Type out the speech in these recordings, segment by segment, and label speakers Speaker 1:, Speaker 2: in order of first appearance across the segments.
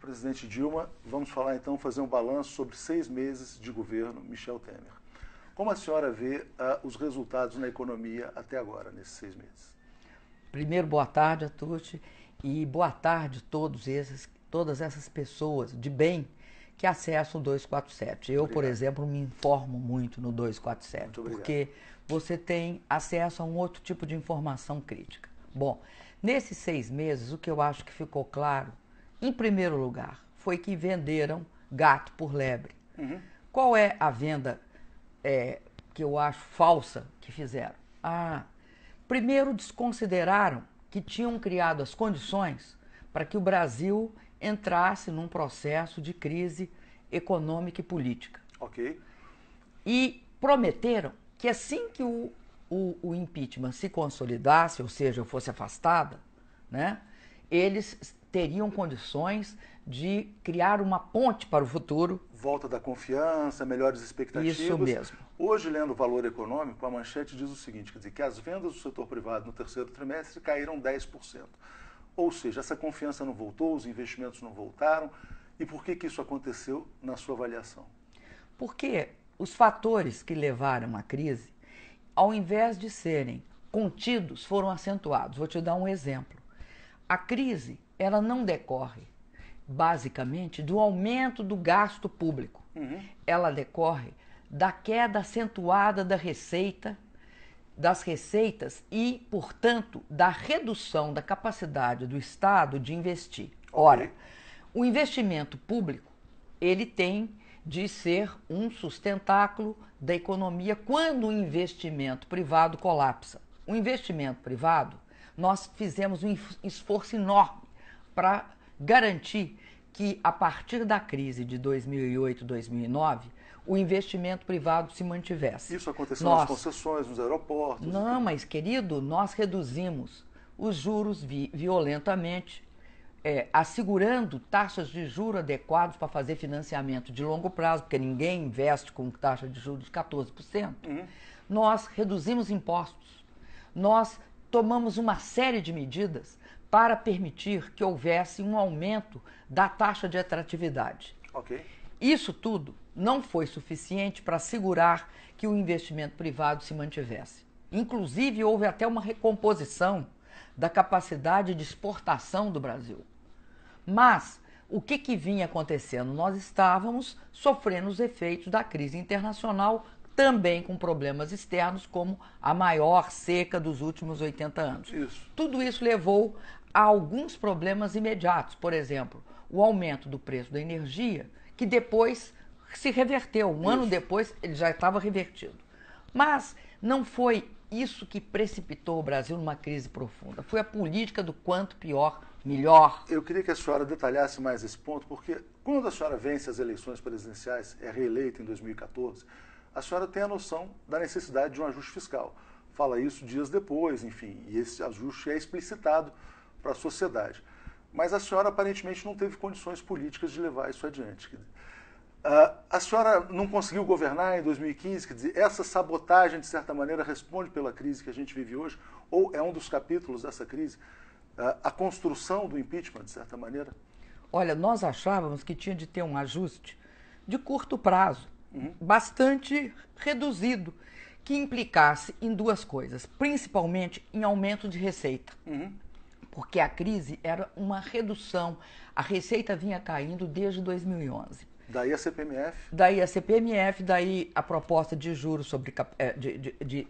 Speaker 1: presidente Dilma. Vamos falar então, fazer um balanço sobre seis meses de governo Michel Temer. Como a senhora vê uh, os resultados na economia até agora, nesses seis meses?
Speaker 2: Primeiro, boa tarde a todos e boa tarde a todos esses, todas essas pessoas de bem que acessam o 247. Eu, obrigado. por exemplo, me informo muito no 247, muito porque você tem acesso a um outro tipo de informação crítica. Bom, nesses seis meses, o que eu acho que ficou claro em primeiro lugar, foi que venderam gato por lebre. Uhum. Qual é a venda é, que eu acho falsa que fizeram? Ah, primeiro desconsideraram que tinham criado as condições para que o Brasil entrasse num processo de crise econômica e política. Ok. E prometeram que assim que o, o, o impeachment se consolidasse, ou seja, fosse afastada, né, eles teriam condições de criar uma ponte para o futuro.
Speaker 1: Volta da confiança, melhores expectativas. Isso mesmo. Hoje, lendo o Valor Econômico, a manchete diz o seguinte, quer dizer, que as vendas do setor privado no terceiro trimestre caíram 10%. Ou seja, essa confiança não voltou, os investimentos não voltaram. E por que, que isso aconteceu na sua avaliação?
Speaker 2: Porque os fatores que levaram à crise, ao invés de serem contidos, foram acentuados. Vou te dar um exemplo. A crise ela não decorre basicamente do aumento do gasto público. Uhum. Ela decorre da queda acentuada da receita, das receitas e, portanto, da redução da capacidade do Estado de investir. Ora, o investimento público, ele tem de ser um sustentáculo da economia quando o investimento privado colapsa. O investimento privado, nós fizemos um esforço enorme para garantir que, a partir da crise de 2008, 2009, o investimento privado se mantivesse. Isso aconteceu nós, nas
Speaker 1: concessões, nos aeroportos.
Speaker 2: Não, mas, querido, nós reduzimos os juros vi violentamente, é, assegurando taxas de juro adequadas para fazer financiamento de longo prazo, porque ninguém investe com taxa de juros de 14%. Uhum. Nós reduzimos impostos, nós tomamos uma série de medidas para permitir que houvesse um aumento da taxa de atratividade. Okay. Isso tudo não foi suficiente para assegurar que o investimento privado se mantivesse. Inclusive, houve até uma recomposição da capacidade de exportação do Brasil. Mas o que, que vinha acontecendo? Nós estávamos sofrendo os efeitos da crise internacional, também com problemas externos, como a maior seca dos últimos 80 anos. Isso. Tudo isso levou a alguns problemas imediatos, por exemplo, o aumento do preço da energia, que depois se reverteu. Um ano depois ele já estava revertido. Mas não foi isso que precipitou o Brasil numa crise profunda. Foi a política do quanto pior,
Speaker 1: melhor. Eu queria que a senhora detalhasse mais esse ponto, porque quando a senhora vence as eleições presidenciais, é reeleita em 2014, a senhora tem a noção da necessidade de um ajuste fiscal. Fala isso dias depois, enfim, e esse ajuste é explicitado para a sociedade. Mas a senhora aparentemente não teve condições políticas de levar isso adiante. Uh, a senhora não conseguiu governar em 2015, quer dizer, essa sabotagem, de certa maneira, responde pela crise que a gente vive hoje, ou é um dos capítulos dessa crise, uh, a construção do impeachment, de certa maneira?
Speaker 2: Olha, nós achávamos que tinha de ter um ajuste de curto prazo, uhum. bastante reduzido, que implicasse em duas coisas, principalmente em aumento de receita. Uhum porque a crise era uma redução. A receita vinha caindo desde 2011.
Speaker 1: Daí a CPMF?
Speaker 2: Daí a CPMF, daí a proposta de juros sobre eh, de, de, de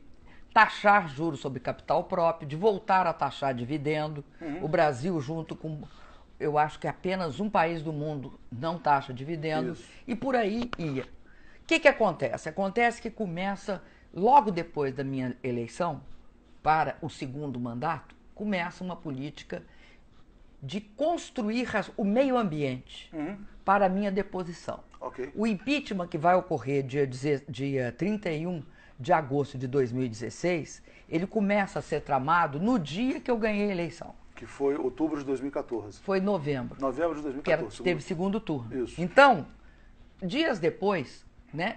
Speaker 2: taxar juros sobre capital próprio, de voltar a taxar dividendo. Uhum. O Brasil, junto com, eu acho que apenas um país do mundo não taxa dividendos. e por aí ia. O que, que acontece? Acontece que começa, logo depois da minha eleição para o segundo mandato, começa uma política de construir o meio ambiente uhum. para a minha deposição. Okay. O impeachment que vai ocorrer dia, dia 31 de agosto de 2016, ele começa a ser tramado no dia que eu ganhei a eleição.
Speaker 1: Que foi outubro de 2014.
Speaker 2: Foi novembro.
Speaker 1: Novembro de 2014. Que era, Teve
Speaker 2: segundo turno. Isso. Então, dias depois, né,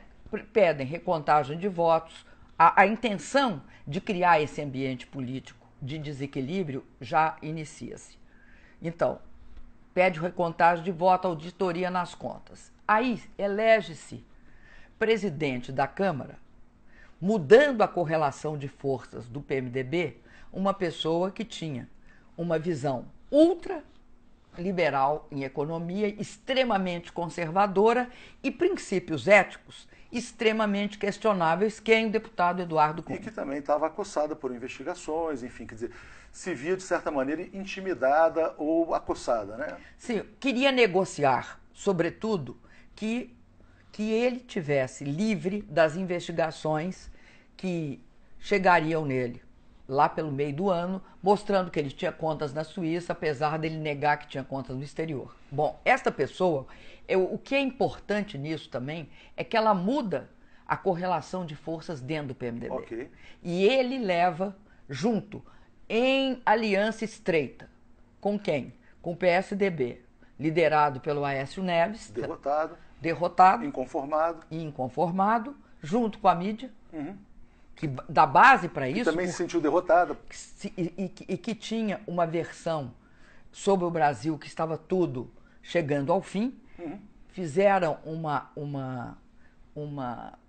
Speaker 2: pedem recontagem de votos, a, a intenção de criar esse ambiente político de desequilíbrio já inicia-se. Então, pede recontagem de voto, auditoria nas contas. Aí elege-se presidente da Câmara, mudando a correlação de forças do PMDB, uma pessoa que tinha uma visão ultra liberal em economia, extremamente conservadora e princípios éticos extremamente questionáveis, quem é o deputado Eduardo Cunha. E que
Speaker 1: também estava acossada por investigações, enfim, quer dizer, se via, de certa maneira, intimidada ou acossada, né?
Speaker 2: Sim, queria negociar, sobretudo, que, que ele tivesse livre das investigações que chegariam nele lá pelo meio do ano, mostrando que ele tinha contas na Suíça, apesar dele negar que tinha contas no exterior. Bom, esta pessoa, eu, o que é importante nisso também é que ela muda a correlação de forças dentro do PMDB. Okay. E ele leva junto, em aliança estreita. Com quem? Com o PSDB, liderado pelo Aécio Neves.
Speaker 1: Derrotado.
Speaker 2: Derrotado. Inconformado. Inconformado, junto com a mídia. Uhum que da base para isso. também se sentiu derrotada. e, e, e que tinha uma versão sobre o Brasil que estava tudo chegando ao fim, uhum. fizeram uma uma uma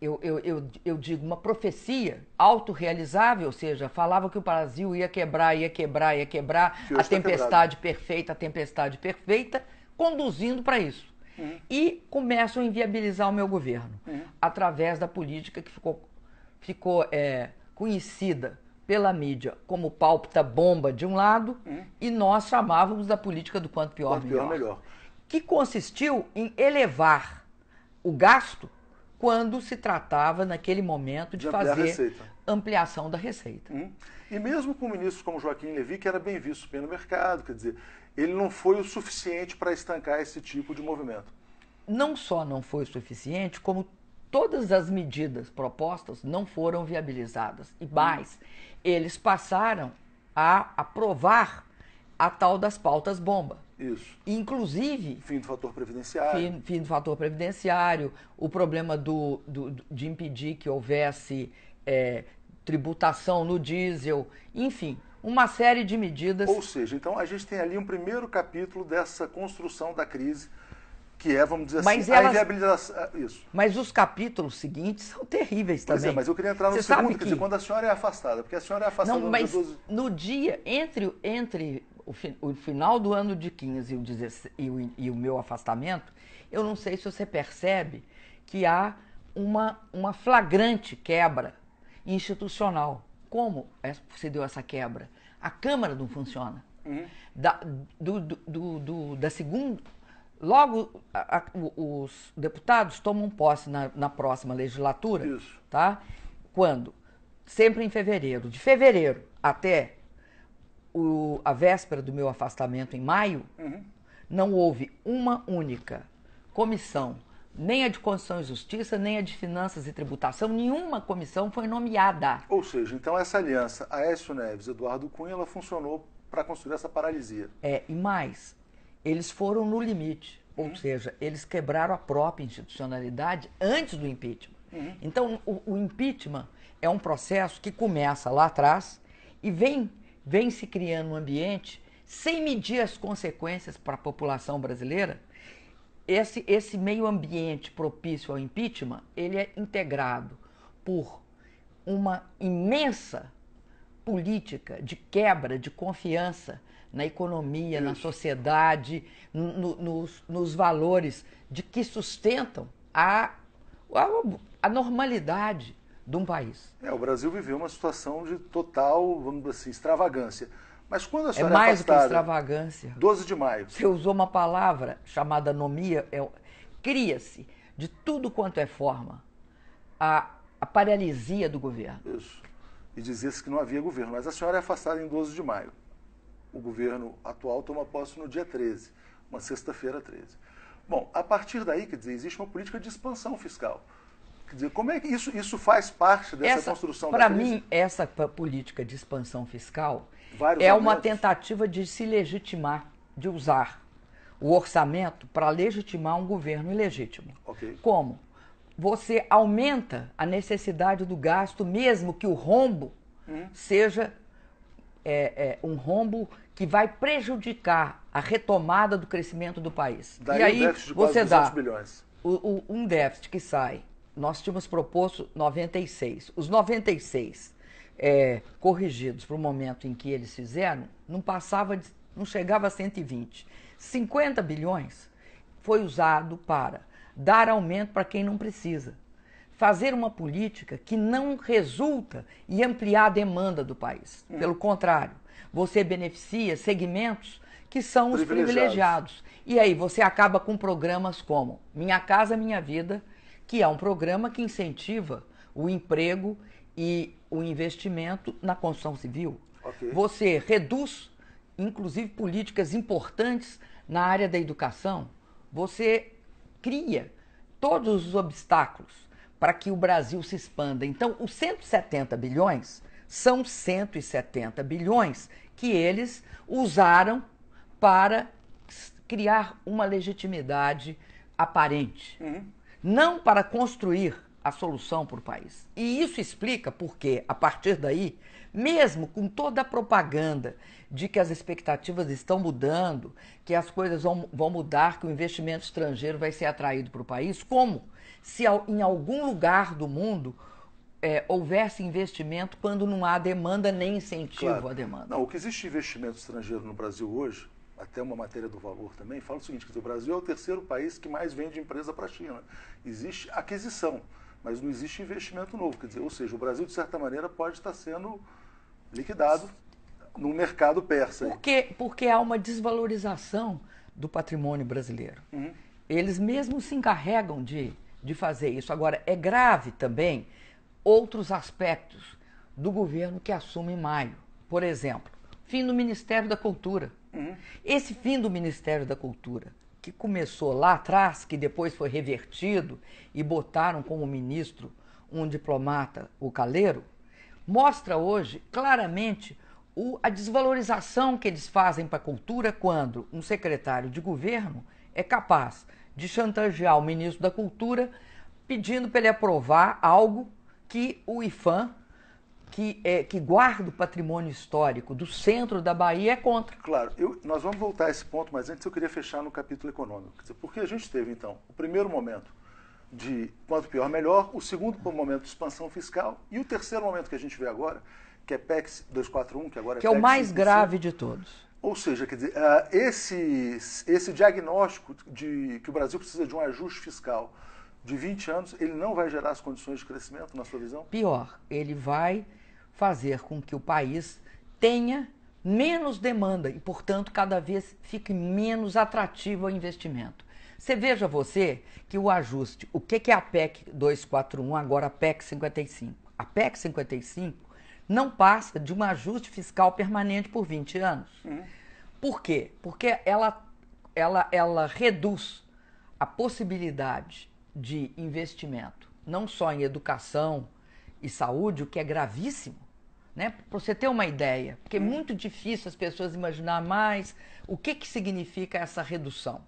Speaker 2: eu, eu, eu, eu digo uma profecia autorrealizável, ou seja, falava que o Brasil ia quebrar, ia quebrar, ia quebrar, a tá tempestade tá perfeita, a tempestade perfeita, conduzindo para isso. Uhum. E começam a inviabilizar o meu governo uhum. através da política que ficou ficou é, conhecida pela mídia como pálpita bomba de um lado hum. e nós chamávamos da política do quanto pior,
Speaker 1: quanto melhor, pior melhor,
Speaker 2: que consistiu em elevar o gasto quando se tratava, naquele momento, de, de fazer ampliação da receita.
Speaker 1: Hum. E mesmo com ministros como Joaquim Levy, que era bem visto pelo mercado, quer dizer, ele não foi o suficiente para estancar esse tipo de movimento.
Speaker 2: Não só não foi o suficiente, como todas as medidas propostas não foram viabilizadas. E hum. mais, eles passaram a aprovar a tal das pautas bomba. Isso. Inclusive. Fim do fator previdenciário. Fim, fim do fator previdenciário, o problema do, do de impedir que houvesse é, tributação no diesel, enfim, uma série de medidas. Ou
Speaker 1: seja, então a gente tem ali um primeiro capítulo dessa construção da crise que é, vamos dizer mas assim, elas... a inviabilização. É, isso. Mas
Speaker 2: os capítulos seguintes são terríveis pois é, também. É, mas eu queria entrar no Você segundo, que... quer dizer,
Speaker 1: quando a senhora é afastada, porque a senhora é afastada Não, mas 12...
Speaker 2: no dia, entre, entre o, fi, o, final do ano de 15 e o, 16, e, o, e o meu afastamento, eu não sei se você percebe que há uma, uma flagrante quebra institucional. Como é, se deu essa quebra? A Câmara não funciona. Uhum. Da, do, do, do, da segunda, Logo, a, a, os deputados tomam posse na, na próxima legislatura, Isso. tá? Quando? Sempre em fevereiro. De fevereiro até o, a véspera do meu afastamento em maio, uhum. não houve uma única comissão, nem a de Constituição e Justiça, nem a de Finanças e Tributação, nenhuma comissão foi nomeada.
Speaker 1: Ou seja, então essa aliança Aécio Neves Eduardo Cunha, ela funcionou para construir essa paralisia.
Speaker 2: É, e mais, eles foram no limite. Uhum. Ou seja, eles quebraram a própria institucionalidade antes do impeachment. Uhum. Então, o, o, impeachment é um processo que começa lá atrás e vem, vem se criando um ambiente sem medir as consequências para a população brasileira. Esse, esse meio ambiente propício ao impeachment, ele é integrado por uma imensa política de quebra de confiança na economia, Isso. na sociedade, no, nos, nos, valores de que sustentam a, a, a normalidade de um país.
Speaker 1: É, o Brasil viveu uma situação de total, vamos dizer assim, extravagância. Mas quando a é senhora é mais é do que
Speaker 2: extravagância.
Speaker 1: 12 de maio. Você usou
Speaker 2: uma palavra chamada anomia, é, cria-se de tudo quanto é forma a, a paralisia do governo. Isso.
Speaker 1: E dizia-se que não havia governo, mas a senhora é afastada em 12 de maio o governo atual toma posse no dia 13, uma sexta-feira 13. Bom, a partir daí, quer dizer, existe uma política de expansão fiscal. Quer dizer, como é que isso, isso faz parte dessa essa, construção Para mim,
Speaker 2: essa política de expansão fiscal
Speaker 1: Vários é aumentos. uma
Speaker 2: tentativa de se legitimar, de usar o orçamento para legitimar um governo ilegítimo. Okay. Como? Você aumenta a necessidade do gasto, mesmo que o rombo hum. seja é, é, um rombo que vai prejudicar a retomada do crescimento do país. Daí e aí um você dá o, o, um déficit que sai. Nós tínhamos proposto 96. Os 96 é, corrigidos para o momento em que eles fizeram não passava, de, não chegava a 120. 50 bilhões foi usado para dar aumento para quem não precisa fazer uma política que não resulta em ampliar a demanda do país. Hum. Pelo contrário, você beneficia segmentos que são os privilegiados. privilegiados. E aí você acaba com programas como Minha Casa Minha Vida, que é um programa que incentiva o emprego e o investimento na construção civil. Okay. Você reduz, inclusive, políticas importantes na área da educação. Você cria todos os obstáculos para que o Brasil se expanda. Então, os 170 bilhões são 170 bilhões que eles usaram para criar uma legitimidade aparente, uhum. não para construir a solução para o país. E isso explica porque, a partir daí, mesmo com toda a propaganda de que as expectativas estão mudando, que as coisas vão, vão mudar, que o investimento estrangeiro vai ser atraído para o país, como se em algum lugar do mundo é, houvesse investimento quando não há demanda nem incentivo claro. à demanda. Não, o
Speaker 1: que existe investimento estrangeiro no Brasil hoje, até uma matéria do valor também, fala o seguinte, que o Brasil é o terceiro país que mais vende empresa para a China. Existe aquisição, mas não existe investimento novo. Quer dizer, ou seja, o Brasil, de certa maneira, pode estar sendo liquidado no mercado persa.
Speaker 2: Porque, porque há uma desvalorização do patrimônio brasileiro. Uhum. Eles mesmos se encarregam de, de fazer isso. Agora, é grave também outros aspectos do governo que assume em maio. Por exemplo, fim do Ministério da Cultura. Esse fim do Ministério da Cultura, que começou lá atrás, que depois foi revertido e botaram como ministro um diplomata, o Caleiro, mostra hoje claramente o, a desvalorização que eles fazem para a cultura quando um secretário de governo é capaz de chantagear o ministro da Cultura pedindo para ele aprovar algo que o IFAM, que, é, que guarda o patrimônio histórico do centro da Bahia, é contra.
Speaker 1: Claro, eu, nós vamos voltar a esse ponto, mas antes eu queria fechar no capítulo econômico. Porque a gente teve, então, o primeiro momento de quanto pior melhor, o segundo momento de expansão fiscal e o terceiro momento que a gente vê agora, que é PEX 241, que agora é Que é o mais grave de todos. Ou seja, quer dizer, ah, esse, esse diagnóstico de que o Brasil precisa de um ajuste fiscal de 20 anos, ele não vai gerar as condições de crescimento, na sua visão?
Speaker 2: Pior, ele vai fazer com que o país tenha menos demanda e, portanto, cada vez fique menos atrativo ao investimento. Você veja você que o ajuste, o que é a PEC 241, agora a PEC 55? A PEC 55 não passa de um ajuste fiscal permanente por 20 anos. Uhum. Por quê? Porque ela, ela, ela reduz a possibilidade de investimento, não só em educação e saúde, o que é gravíssimo, né? Para você ter uma ideia, porque é uhum. muito difícil as pessoas imaginar mais o que, que significa essa redução.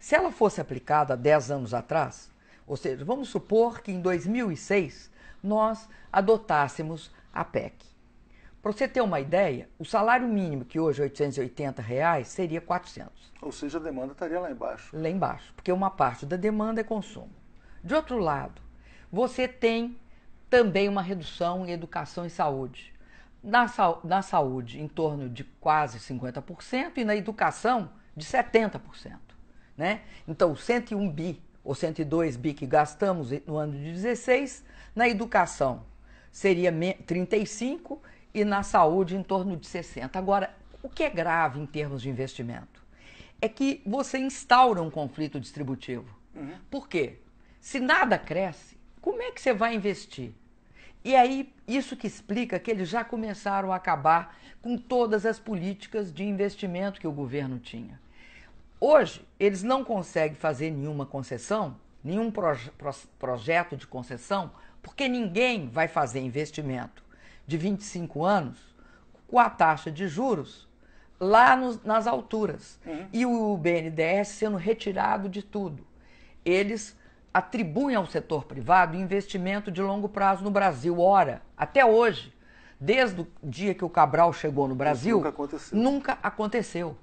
Speaker 2: Se ela fosse aplicada 10 anos atrás, ou seja, vamos supor que em 2006 nós adotássemos a PEC. Para você ter uma ideia, o salário mínimo, que hoje é 880 reais, seria 400. Ou seja, a demanda estaria lá embaixo. Lá embaixo, porque uma parte da demanda é consumo. De outro lado, você tem também uma redução em educação e saúde. Na, na saúde, em torno de quase 50% e na educação, de 70%. Né? Então, 101 bi ou 102 bi que gastamos no ano de 16, na educação seria 35 e na saúde em torno de 60. Agora, o que é grave em termos de investimento? É que você instaura um conflito distributivo. Uhum. Por quê? Se nada cresce, como é que você vai investir? E aí, isso que explica que eles já começaram a acabar com todas as políticas de investimento que o governo tinha. Hoje, eles não conseguem fazer nenhuma concessão, nenhum proje pro projeto de concessão, porque ninguém vai fazer investimento de 25 anos com a taxa de juros lá nos, nas alturas. Uhum. E o BNDES sendo retirado de tudo. Eles atribuem ao setor privado investimento de longo prazo no Brasil. Ora, até hoje, desde o dia que o Cabral chegou no Brasil, nunca aconteceu. nunca aconteceu.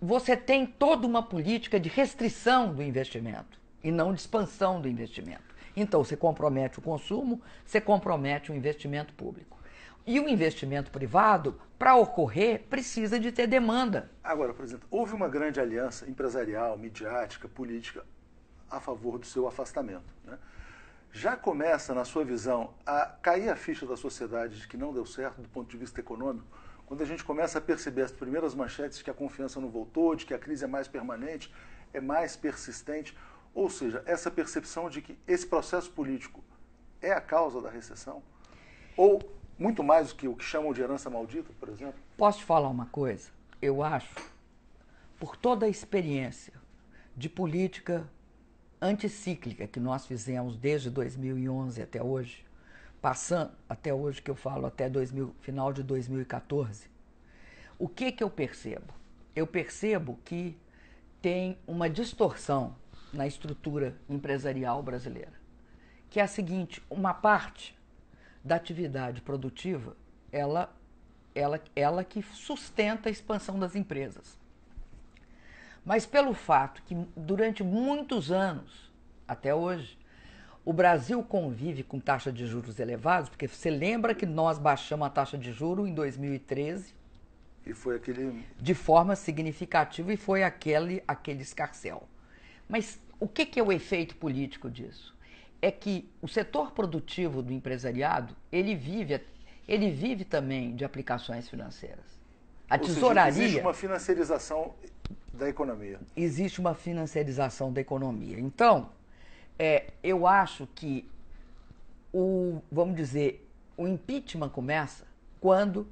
Speaker 2: Você tem toda uma política de restrição do investimento e não de expansão do investimento. Então, você compromete o consumo, você compromete o investimento público. E o investimento privado, para ocorrer, precisa de ter demanda.
Speaker 1: Agora, por exemplo, houve uma grande aliança empresarial, midiática, política a favor do seu afastamento. Né? Já começa, na sua visão, a cair a ficha da sociedade de que não deu certo do ponto de vista econômico, quando a gente começa a perceber as primeiras manchetes de que a confiança não voltou, de que a crise é mais permanente, é mais persistente, ou seja, essa percepção de que esse processo político é a causa da recessão, ou muito mais do que o que chamam de herança maldita, por exemplo?
Speaker 2: Posso te falar uma coisa? Eu acho, por toda a experiência de política anticíclica que nós fizemos desde 2011 até hoje, passando até hoje que eu falo até 2000, final de 2014, o que que eu percebo? Eu percebo que tem uma distorção na estrutura empresarial brasileira, que é a seguinte: uma parte da atividade produtiva, ela, ela, ela que sustenta a expansão das empresas. Mas pelo fato que durante muitos anos, até hoje, o Brasil convive com taxa de juros elevados, porque você lembra que nós baixamos a taxa de juros em 2013?
Speaker 1: E foi aquele.
Speaker 2: De forma significativa e foi aquele, aquele escarcel. Mas o que, que é o efeito político disso? É que o setor produtivo do empresariado, ele vive, ele vive também de aplicações financeiras. A Ou tesouraria. Seja, existe uma
Speaker 1: financiarização da economia.
Speaker 2: Existe uma financiarização da economia. Então, é, eu acho que o, vamos dizer, o impeachment começa quando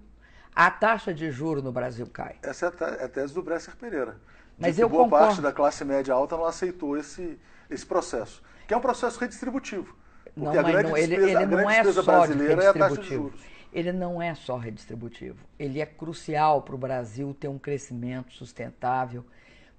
Speaker 2: a taxa de juro no Brasil cai.
Speaker 1: Essa é a é tese do Bresser Pereira.
Speaker 2: Mas eu boa concordo. parte
Speaker 1: da classe média alta não aceitou esse, esse processo, que é um processo redistributivo. Porque não, a grande não, ele, despesa, ele grande não é só brasileira é a taxa de juros.
Speaker 2: Ele não é só redistributivo. Ele é crucial para o Brasil ter um crescimento sustentável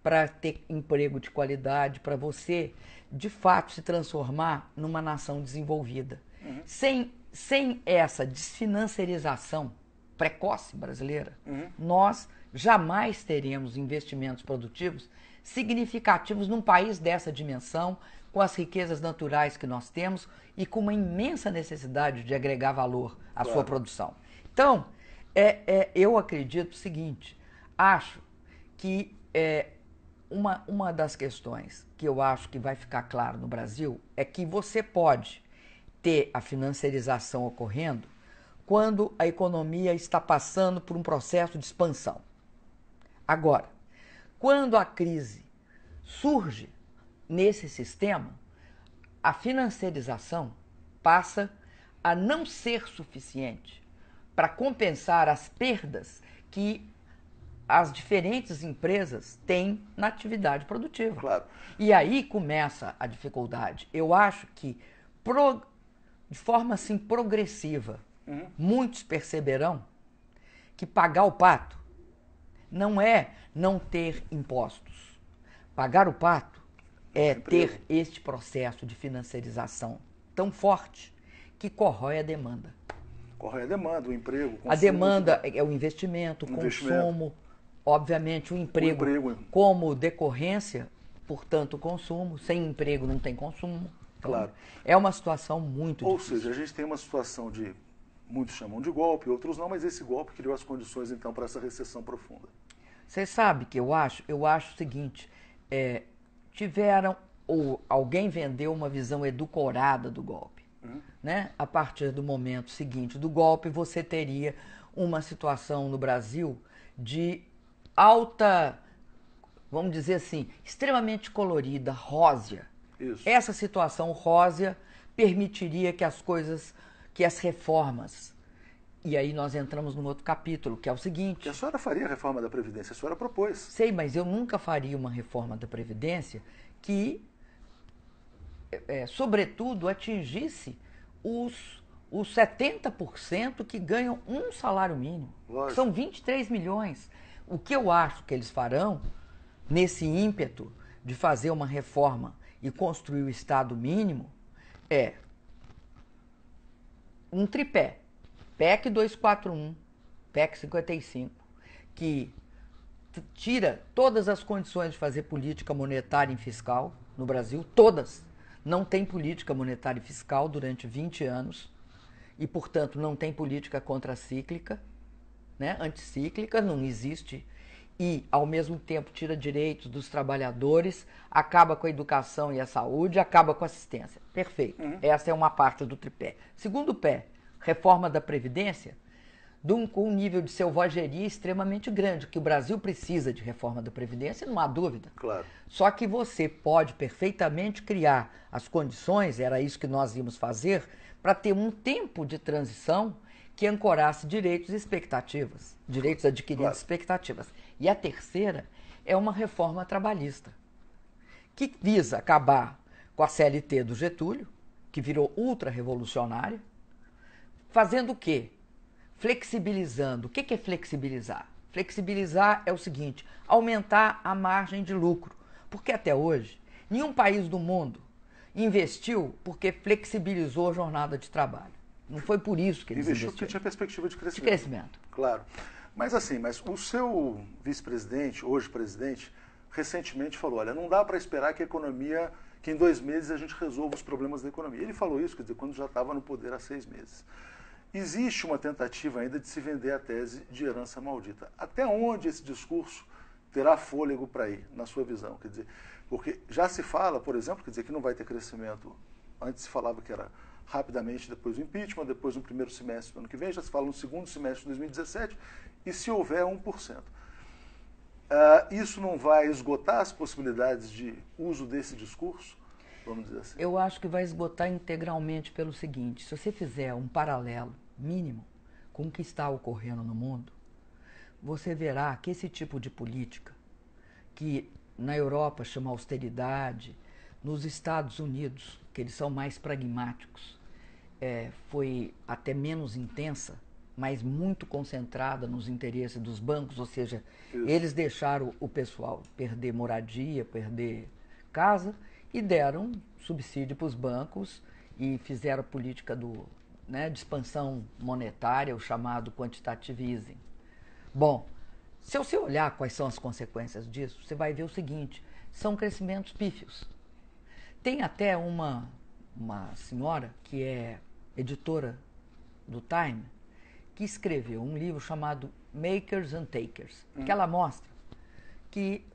Speaker 2: para ter emprego de qualidade, para você, de fato, se transformar numa nação desenvolvida. Uhum. Sem, sem essa desfinanciarização precoce brasileira, uhum. nós jamais teremos investimentos produtivos significativos num país dessa dimensão, com as riquezas naturais que nós temos e com uma imensa necessidade de agregar valor à claro. sua produção. Então, é, é, eu acredito o seguinte: acho que é, uma, uma das questões que eu acho que vai ficar claro no Brasil é que você pode ter a financiarização ocorrendo quando a economia está passando por um processo de expansão. Agora, quando a crise surge nesse sistema, a financiarização passa a não ser suficiente para compensar as perdas que as diferentes empresas têm na atividade produtiva. Claro. E aí começa a dificuldade. Eu acho que, pro, de forma assim progressiva, uhum. muitos perceberão que pagar o pato não é não ter impostos. Pagar o pato é ter este processo de financiarização tão forte que corrói a demanda.
Speaker 1: Corrói a demanda, o emprego, o consumo. A demanda
Speaker 2: né? é, é o investimento, o, o consumo, investimento obviamente, o emprego, o emprego, é. como decorrência, portanto, o consumo. Sem emprego não tem consumo. Então, claro. É uma situação muito Ou difícil.
Speaker 1: seja, a gente tem uma situação de. Muitos chamam de golpe, outros não, mas esse golpe criou as condições, então, para essa recessão profunda.
Speaker 2: Você sabe que eu acho? Eu acho o seguinte: é, tiveram, ou alguém vendeu uma visão educorada do golpe. Uhum. Né? A partir do momento seguinte do golpe, você teria uma situação no Brasil de alta, vamos dizer assim, extremamente colorida, rósea. Isso. Essa situação rósea permitiria que as coisas, que as reformas. E aí nós entramos num outro capítulo, que é o seguinte.
Speaker 1: Que a senhora faria a reforma da Previdência, a senhora propôs.
Speaker 2: Sei, mas eu nunca faria uma reforma da Previdência que, é, é sobretudo, atingisse os os 70% que ganham um salário mínimo. Lógico. São 23 milhões. O que eu acho que eles farão, nesse ímpeto de fazer uma reforma e construir o Estado mínimo, é um tripé. PEC 241, PEC 55, que tira todas as condições de fazer política monetária e fiscal no Brasil, todas. Não tem política monetária e fiscal durante 20 anos e, portanto, não tem política contracíclica né, anticíclica, não existe, e ao mesmo tempo tira direitos dos trabalhadores, acaba com a educação e a saúde, acaba com a assistência. Perfeito. Uhum. Essa é uma parte do tripé. Segundo pé, reforma da Previdência, com um nível de selvageria extremamente grande, que o Brasil precisa de reforma da Previdência, não há dúvida. Claro. Só que você pode perfeitamente criar as condições, era isso que nós íamos fazer, para ter um tempo de transição que ancorasse direitos e expectativas, direitos adquiridos claro. expectativas. E a terceira é uma reforma trabalhista, que visa acabar com a CLT do Getúlio, que virou ultra-revolucionária, fazendo o quê? Flexibilizando. O que é flexibilizar? Flexibilizar é o seguinte: aumentar a margem de lucro. Porque até hoje, nenhum país do mundo investiu porque flexibilizou a jornada de trabalho. Não foi por isso que ele investiu. Investiu porque tinha perspectiva de crescimento. De crescimento.
Speaker 1: Claro. Mas assim, mas o seu vice-presidente, hoje presidente, recentemente falou, olha, não dá para esperar que a economia, que em dois meses a gente resolva os problemas da economia. Ele falou isso, quer dizer, quando já estava no poder há seis meses. Existe uma tentativa ainda de se vender a tese de herança maldita. Até onde esse discurso terá fôlego para ir, na sua visão? Quer dizer, porque já se fala, por exemplo, quer dizer, que não vai ter crescimento antes se falava que era rapidamente depois do impeachment, depois no primeiro semestre do ano que vem, já se fala no segundo semestre de 2017, e se houver 1%. Uh, ah, isso não vai esgotar as possibilidades de uso desse discurso? Vamos dizer assim.
Speaker 2: Eu acho que vai esgotar integralmente pelo seguinte: se você fizer um paralelo mínimo com o que está ocorrendo no mundo, você verá que esse tipo de política, que na Europa chama austeridade, nos Estados Unidos que eles são mais pragmáticos. É, foi até menos intensa, mas muito concentrada nos interesses dos bancos, ou seja, Isso. eles deixaram o pessoal perder moradia, perder casa e deram subsídio para os bancos e fizeram a política do, né, de expansão monetária, o chamado quantitative easing. Bom, se você olhar quais são as consequências disso, você vai ver o seguinte: são crescimentos pífios. Tem até uma, uma senhora que é editora do Time que escreveu um livro chamado Makers and Takers, hum. que ela mostra que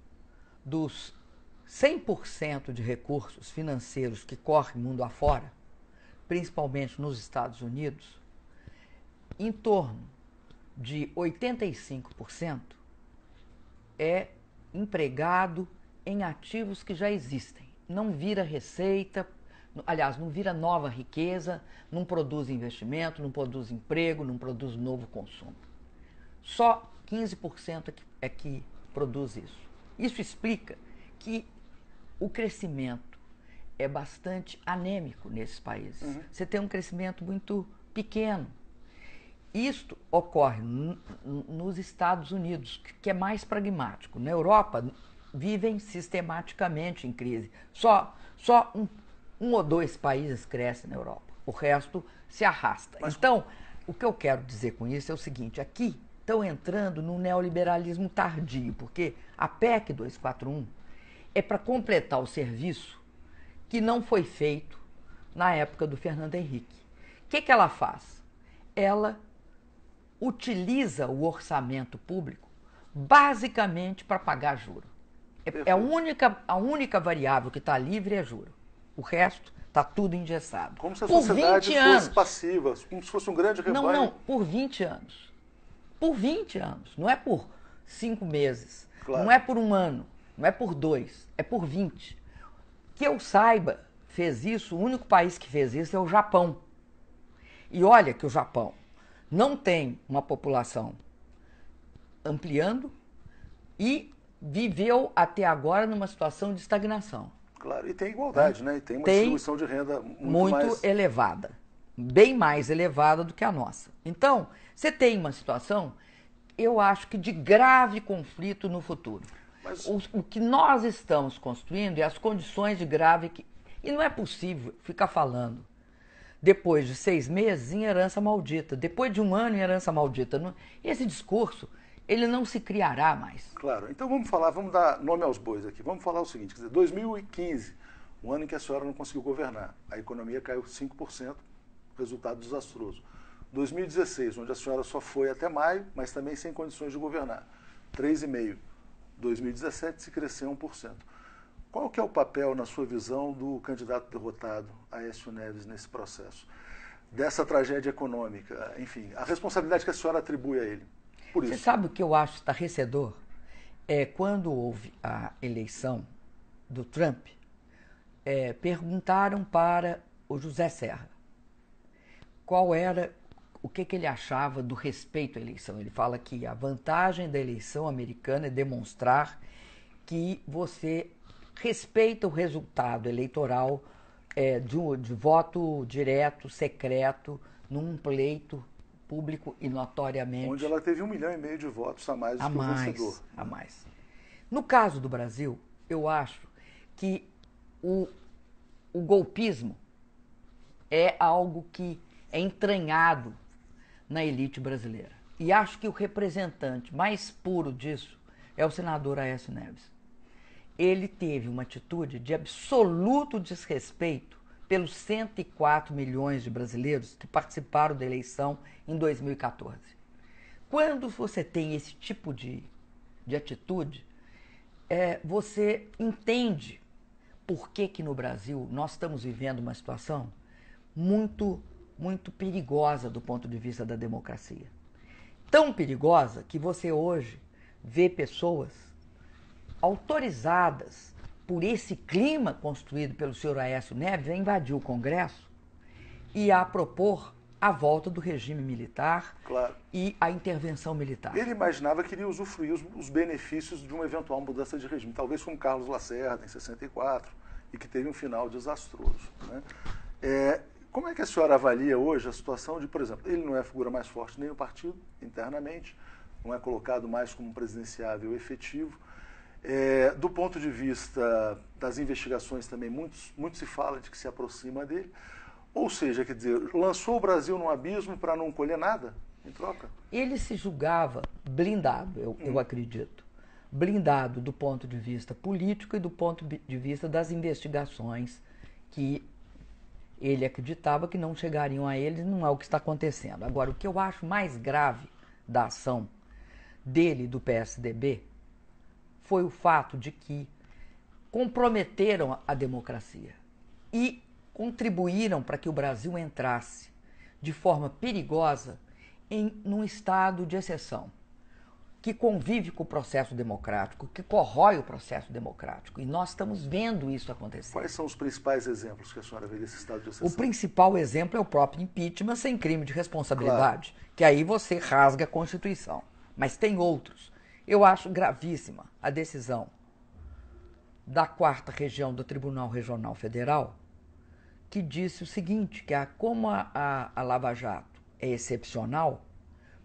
Speaker 2: dos 100% de recursos financeiros que correm mundo afora, principalmente nos Estados Unidos, em torno de 85% é empregado em ativos que já existem não vira receita, aliás, não vira nova riqueza, não produz investimento, não produz emprego, não produz novo consumo. Só 15% é que, é que produz isso. Isso explica que o crescimento é bastante anêmico nesses países. Uhum. Você tem um crescimento muito pequeno. Isto ocorre nos Estados Unidos, que é mais pragmático. Na Europa, vivem sistematicamente em crise. Só, só um, um ou dois países crescem na Europa, o resto se arrasta. Mas... Então, o que eu quero dizer com isso é o seguinte: aqui estão entrando num neoliberalismo tardio, porque a PEC 241 é para completar o serviço que não foi feito na época do Fernando Henrique. O que, que ela faz? Ela utiliza o orçamento público basicamente para pagar juros. É, é, a, única, a única variável que está livre é juro. O resto está tudo engessado. Como se a por sociedade 20 fosse anos.
Speaker 1: passiva, como se fosse um grande rebanho. Não, não,
Speaker 2: por 20 anos. Por 20 anos. Não é por cinco meses. Claro. Não é por um ano. Não é por dois. É por 20. Que eu saiba, fez isso, o único país que fez isso é o Japão. E olha que o Japão não tem uma população ampliando e viveu até agora numa situação de estagnação.
Speaker 1: Claro, e tem igualdade, é. né? E tem uma tem distribuição de renda muito, muito mais...
Speaker 2: elevada. Bem mais elevada do que a nossa. Então, você tem uma situação, eu acho que de grave conflito no futuro. Mas... O, o que nós estamos construindo é as condições de grave que. E não é possível ficar falando depois de seis meses em herança maldita, depois de um ano em herança maldita. Esse discurso ele não se criará mais.
Speaker 1: Claro. Então vamos falar, vamos dar nome aos bois aqui. Vamos falar o seguinte, quer dizer, 2015, um ano em que a senhora não conseguiu governar. A economia caiu 5%, resultado desastroso. 2016, onde a senhora só foi até maio, mas também sem condições de governar. 3,5%. 2017 se cresceu 1%. Qual que é o papel, na sua visão, do candidato derrotado, Aécio Neves, nesse processo? Dessa tragédia econômica, enfim, a responsabilidade que a senhora atribui a ele? por isso. Você
Speaker 2: sabe o que eu acho estarrecedor? É, quando houve a eleição do Trump, é, perguntaram para o José Serra qual era o que, que, ele achava do respeito à eleição. Ele fala que a vantagem da eleição americana é demonstrar que você respeita o resultado eleitoral é, de, um, de voto direto, secreto, num pleito público e notoriamente. Onde
Speaker 1: ela teve um milhão e meio de votos a mais do a que mais, o vencedor. A mais.
Speaker 2: No caso do Brasil, eu acho que o, o golpismo é algo que é entranhado na elite brasileira. E acho que o representante mais puro disso é o senador Aécio Neves. Ele teve uma atitude de absoluto desrespeito pelos 104 milhões de brasileiros que participaram da eleição em 2014. Quando você tem esse tipo de, de atitude, é, você entende por que, que no Brasil nós estamos vivendo uma situação muito, muito perigosa do ponto de vista da democracia. Tão perigosa que você hoje vê pessoas autorizadas por esse clima construído pelo senhor Aécio Neves, a invadir o Congresso e a propor a volta do regime militar claro. e a intervenção militar. Ele imaginava
Speaker 1: que iria usufruir os, os, benefícios de uma eventual mudança de regime, talvez com Carlos Lacerda, em 64, e que teve um final desastroso. Né? É, como é que a senhora avalia hoje a situação de, por exemplo, ele não é a figura mais forte nem o partido, internamente, não é colocado mais como presidenciável efetivo, é, do ponto de vista das investigações também, muito, muito se fala de que se aproxima dele. Ou seja, quer dizer, lançou o Brasil num abismo para não colher nada em troca?
Speaker 2: Ele se julgava blindado, eu, hum. eu acredito. Blindado do ponto de vista político e do ponto de vista das investigações que ele acreditava que não chegariam a ele, não é o que está acontecendo. Agora, o que eu acho mais grave da ação dele do PSDB foi o fato de que comprometeram a democracia e contribuíram para que o Brasil entrasse de forma perigosa em num estado de exceção, que convive com o processo democrático, que corrói o processo democrático. E nós estamos vendo isso acontecer.
Speaker 1: Quais são os principais exemplos que a senhora vê desse estado de exceção? O principal
Speaker 2: exemplo é o próprio impeachment sem crime de responsabilidade, claro. que aí você rasga a Constituição. Mas tem outros. Eu acho gravíssima a decisão da quarta região do Tribunal Regional Federal, que disse o seguinte, que a, como a, a, a Lava Jato é excepcional,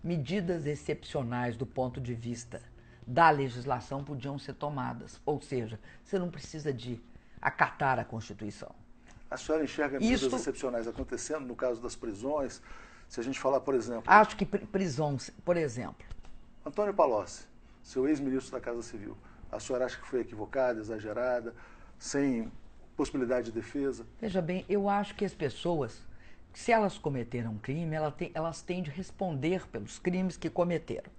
Speaker 2: medidas excepcionais do ponto de vista da legislação podiam ser tomadas. Ou seja, você não precisa de acatar a Constituição.
Speaker 1: A senhora enxerga medidas Isso... excepcionais acontecendo no caso das prisões? Se a gente falar, por exemplo.
Speaker 2: Acho que prisões, por exemplo.
Speaker 1: Antônio Palocci seu ex-ministro da Casa Civil. A senhora acha que foi equivocada, exagerada, sem possibilidade de defesa?
Speaker 2: Veja bem, eu acho que as pessoas, se elas cometeram um crime, elas têm, elas têm de responder pelos crimes que cometeram.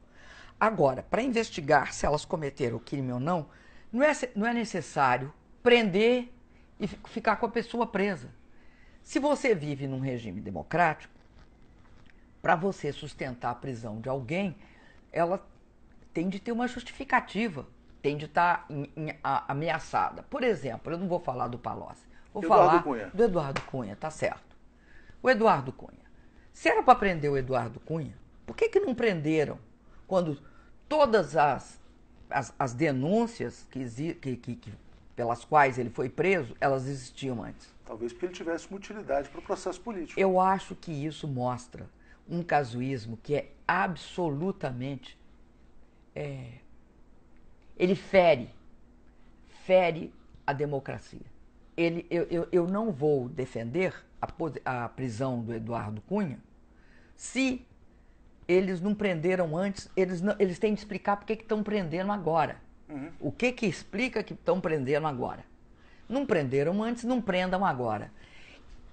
Speaker 2: Agora, para investigar se elas cometeram o crime ou não, não é, não é necessário prender e ficar com a pessoa presa. Se você vive num regime democrático, para você sustentar a prisão de alguém, ela tem de ter uma justificativa, tem de estar tá em, em, a, ameaçada. Por exemplo, eu não vou falar do Palocci, vou Eduardo falar Cunha. do Eduardo Cunha, tá certo. O Eduardo Cunha. Se era para prender o Eduardo Cunha, por que, que não prenderam quando todas as, as, as denúncias que, que, que, que pelas quais ele foi preso, elas existiam antes.
Speaker 1: Talvez porque ele tivesse uma utilidade para o processo político. Eu
Speaker 2: acho que isso mostra um casuísmo que é absolutamente é, ele fere, fere a democracia. Ele, eu, eu, eu não vou defender a, a prisão do Eduardo Cunha se eles não prenderam antes, eles, não, eles têm de explicar por que estão prendendo agora. Uhum. O que que explica que estão prendendo agora? Não prenderam antes, não prendam agora.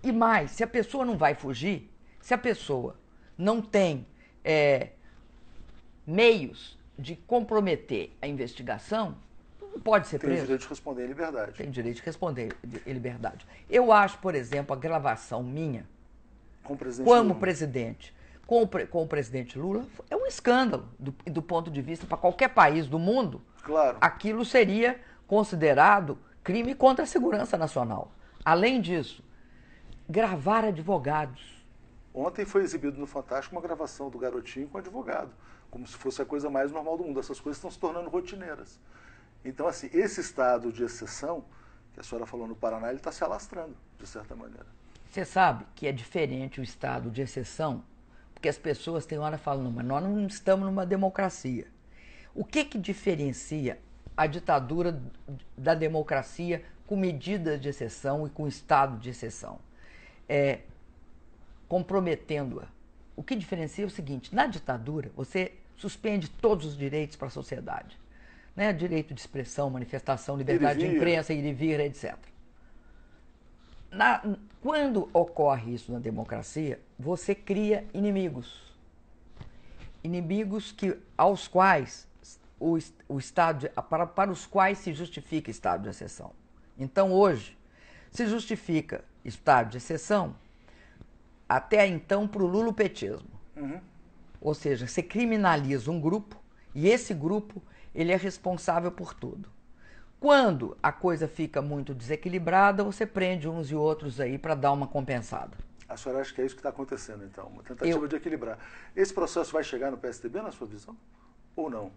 Speaker 2: E mais, se a pessoa não vai fugir, se a pessoa não tem é, meios de comprometer a investigação, não pode ser tem preso. Tem direito
Speaker 1: de responder em liberdade.
Speaker 2: Tem direito de responder em liberdade. Eu acho, por exemplo, a gravação minha
Speaker 1: com o presidente como
Speaker 2: presidente com o, pre, com o presidente Lula é um escândalo do, do ponto de vista para qualquer país do mundo. Claro. Aquilo seria considerado crime contra a segurança nacional. Além disso, gravar advogados.
Speaker 1: Ontem foi exibido no Fantástico uma gravação do garotinho com advogado como se fosse a coisa mais normal do mundo. Essas coisas estão se tornando rotineiras. Então, assim, esse estado de exceção, que a senhora falou no Paraná, ele está se alastrando, de certa maneira.
Speaker 2: Você sabe que é diferente o estado de exceção, porque as pessoas têm hora falando, mas nós não estamos numa democracia. O que, que diferencia a ditadura da democracia com medidas de exceção e com estado de exceção? É, comprometendo-a. O que diferencia é o seguinte: na ditadura, você suspende todos os direitos para a sociedade. Né? Direito de expressão, manifestação, liberdade de imprensa, ir e vir, etc. Na, quando ocorre isso na democracia, você cria inimigos. Inimigos que, aos quais o, o estado para, para os quais se justifica estado de exceção. Então, hoje, se justifica estado de exceção até então para o lulopetismo. Uhum. Ou seja, você criminaliza um grupo e esse grupo ele é responsável por tudo. Quando a coisa fica muito desequilibrada, você prende uns e outros aí para dar uma compensada.
Speaker 1: A senhora acha que é isso que está acontecendo, então? Uma tentativa Eu... de equilibrar. Esse processo vai chegar no PSDB, na sua visão? Ou não?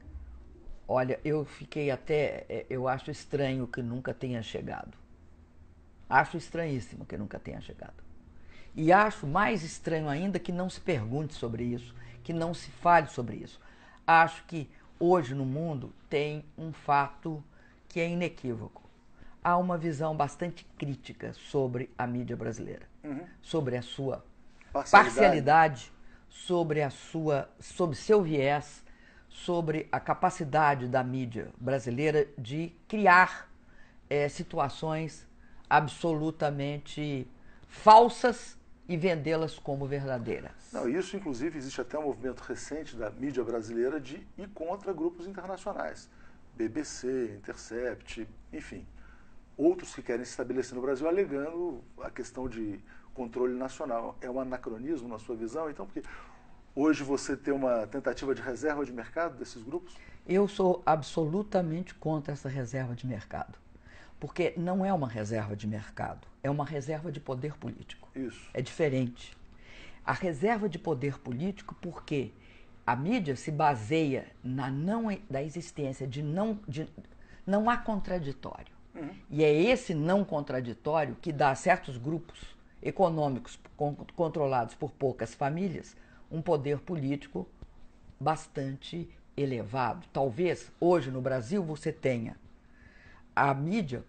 Speaker 2: Olha, eu fiquei até. É, eu acho estranho que nunca tenha chegado. Acho estranhíssimo que nunca tenha chegado. E acho mais estranho ainda que não se pergunte sobre isso que não se fale sobre isso. Acho que hoje no mundo tem um fato que é inequívoco. Há uma visão bastante crítica sobre a mídia brasileira, uhum. sobre a sua
Speaker 1: parcialidade. parcialidade,
Speaker 2: sobre a sua, sobre seu viés, sobre a capacidade da mídia brasileira de criar é, situações absolutamente falsas e vendê-las como verdadeiras. Não,
Speaker 1: isso inclusive existe até um movimento recente da mídia brasileira de ir contra grupos internacionais, BBC, Intercept, enfim, outros que querem se estabelecer no Brasil alegando a questão de controle nacional. É um anacronismo na sua visão, então, porque hoje você tem uma tentativa de reserva de mercado desses grupos?
Speaker 2: Eu sou absolutamente contra essa reserva de mercado porque não é uma reserva de mercado, é uma reserva de poder político. Isso. É diferente. A reserva de poder político, porque a mídia se baseia na não da existência de não de, não há contraditório. Uhum. E é esse não contraditório que dá a certos grupos econômicos con, controlados por poucas famílias um poder político bastante elevado. Talvez hoje no Brasil você tenha a mídia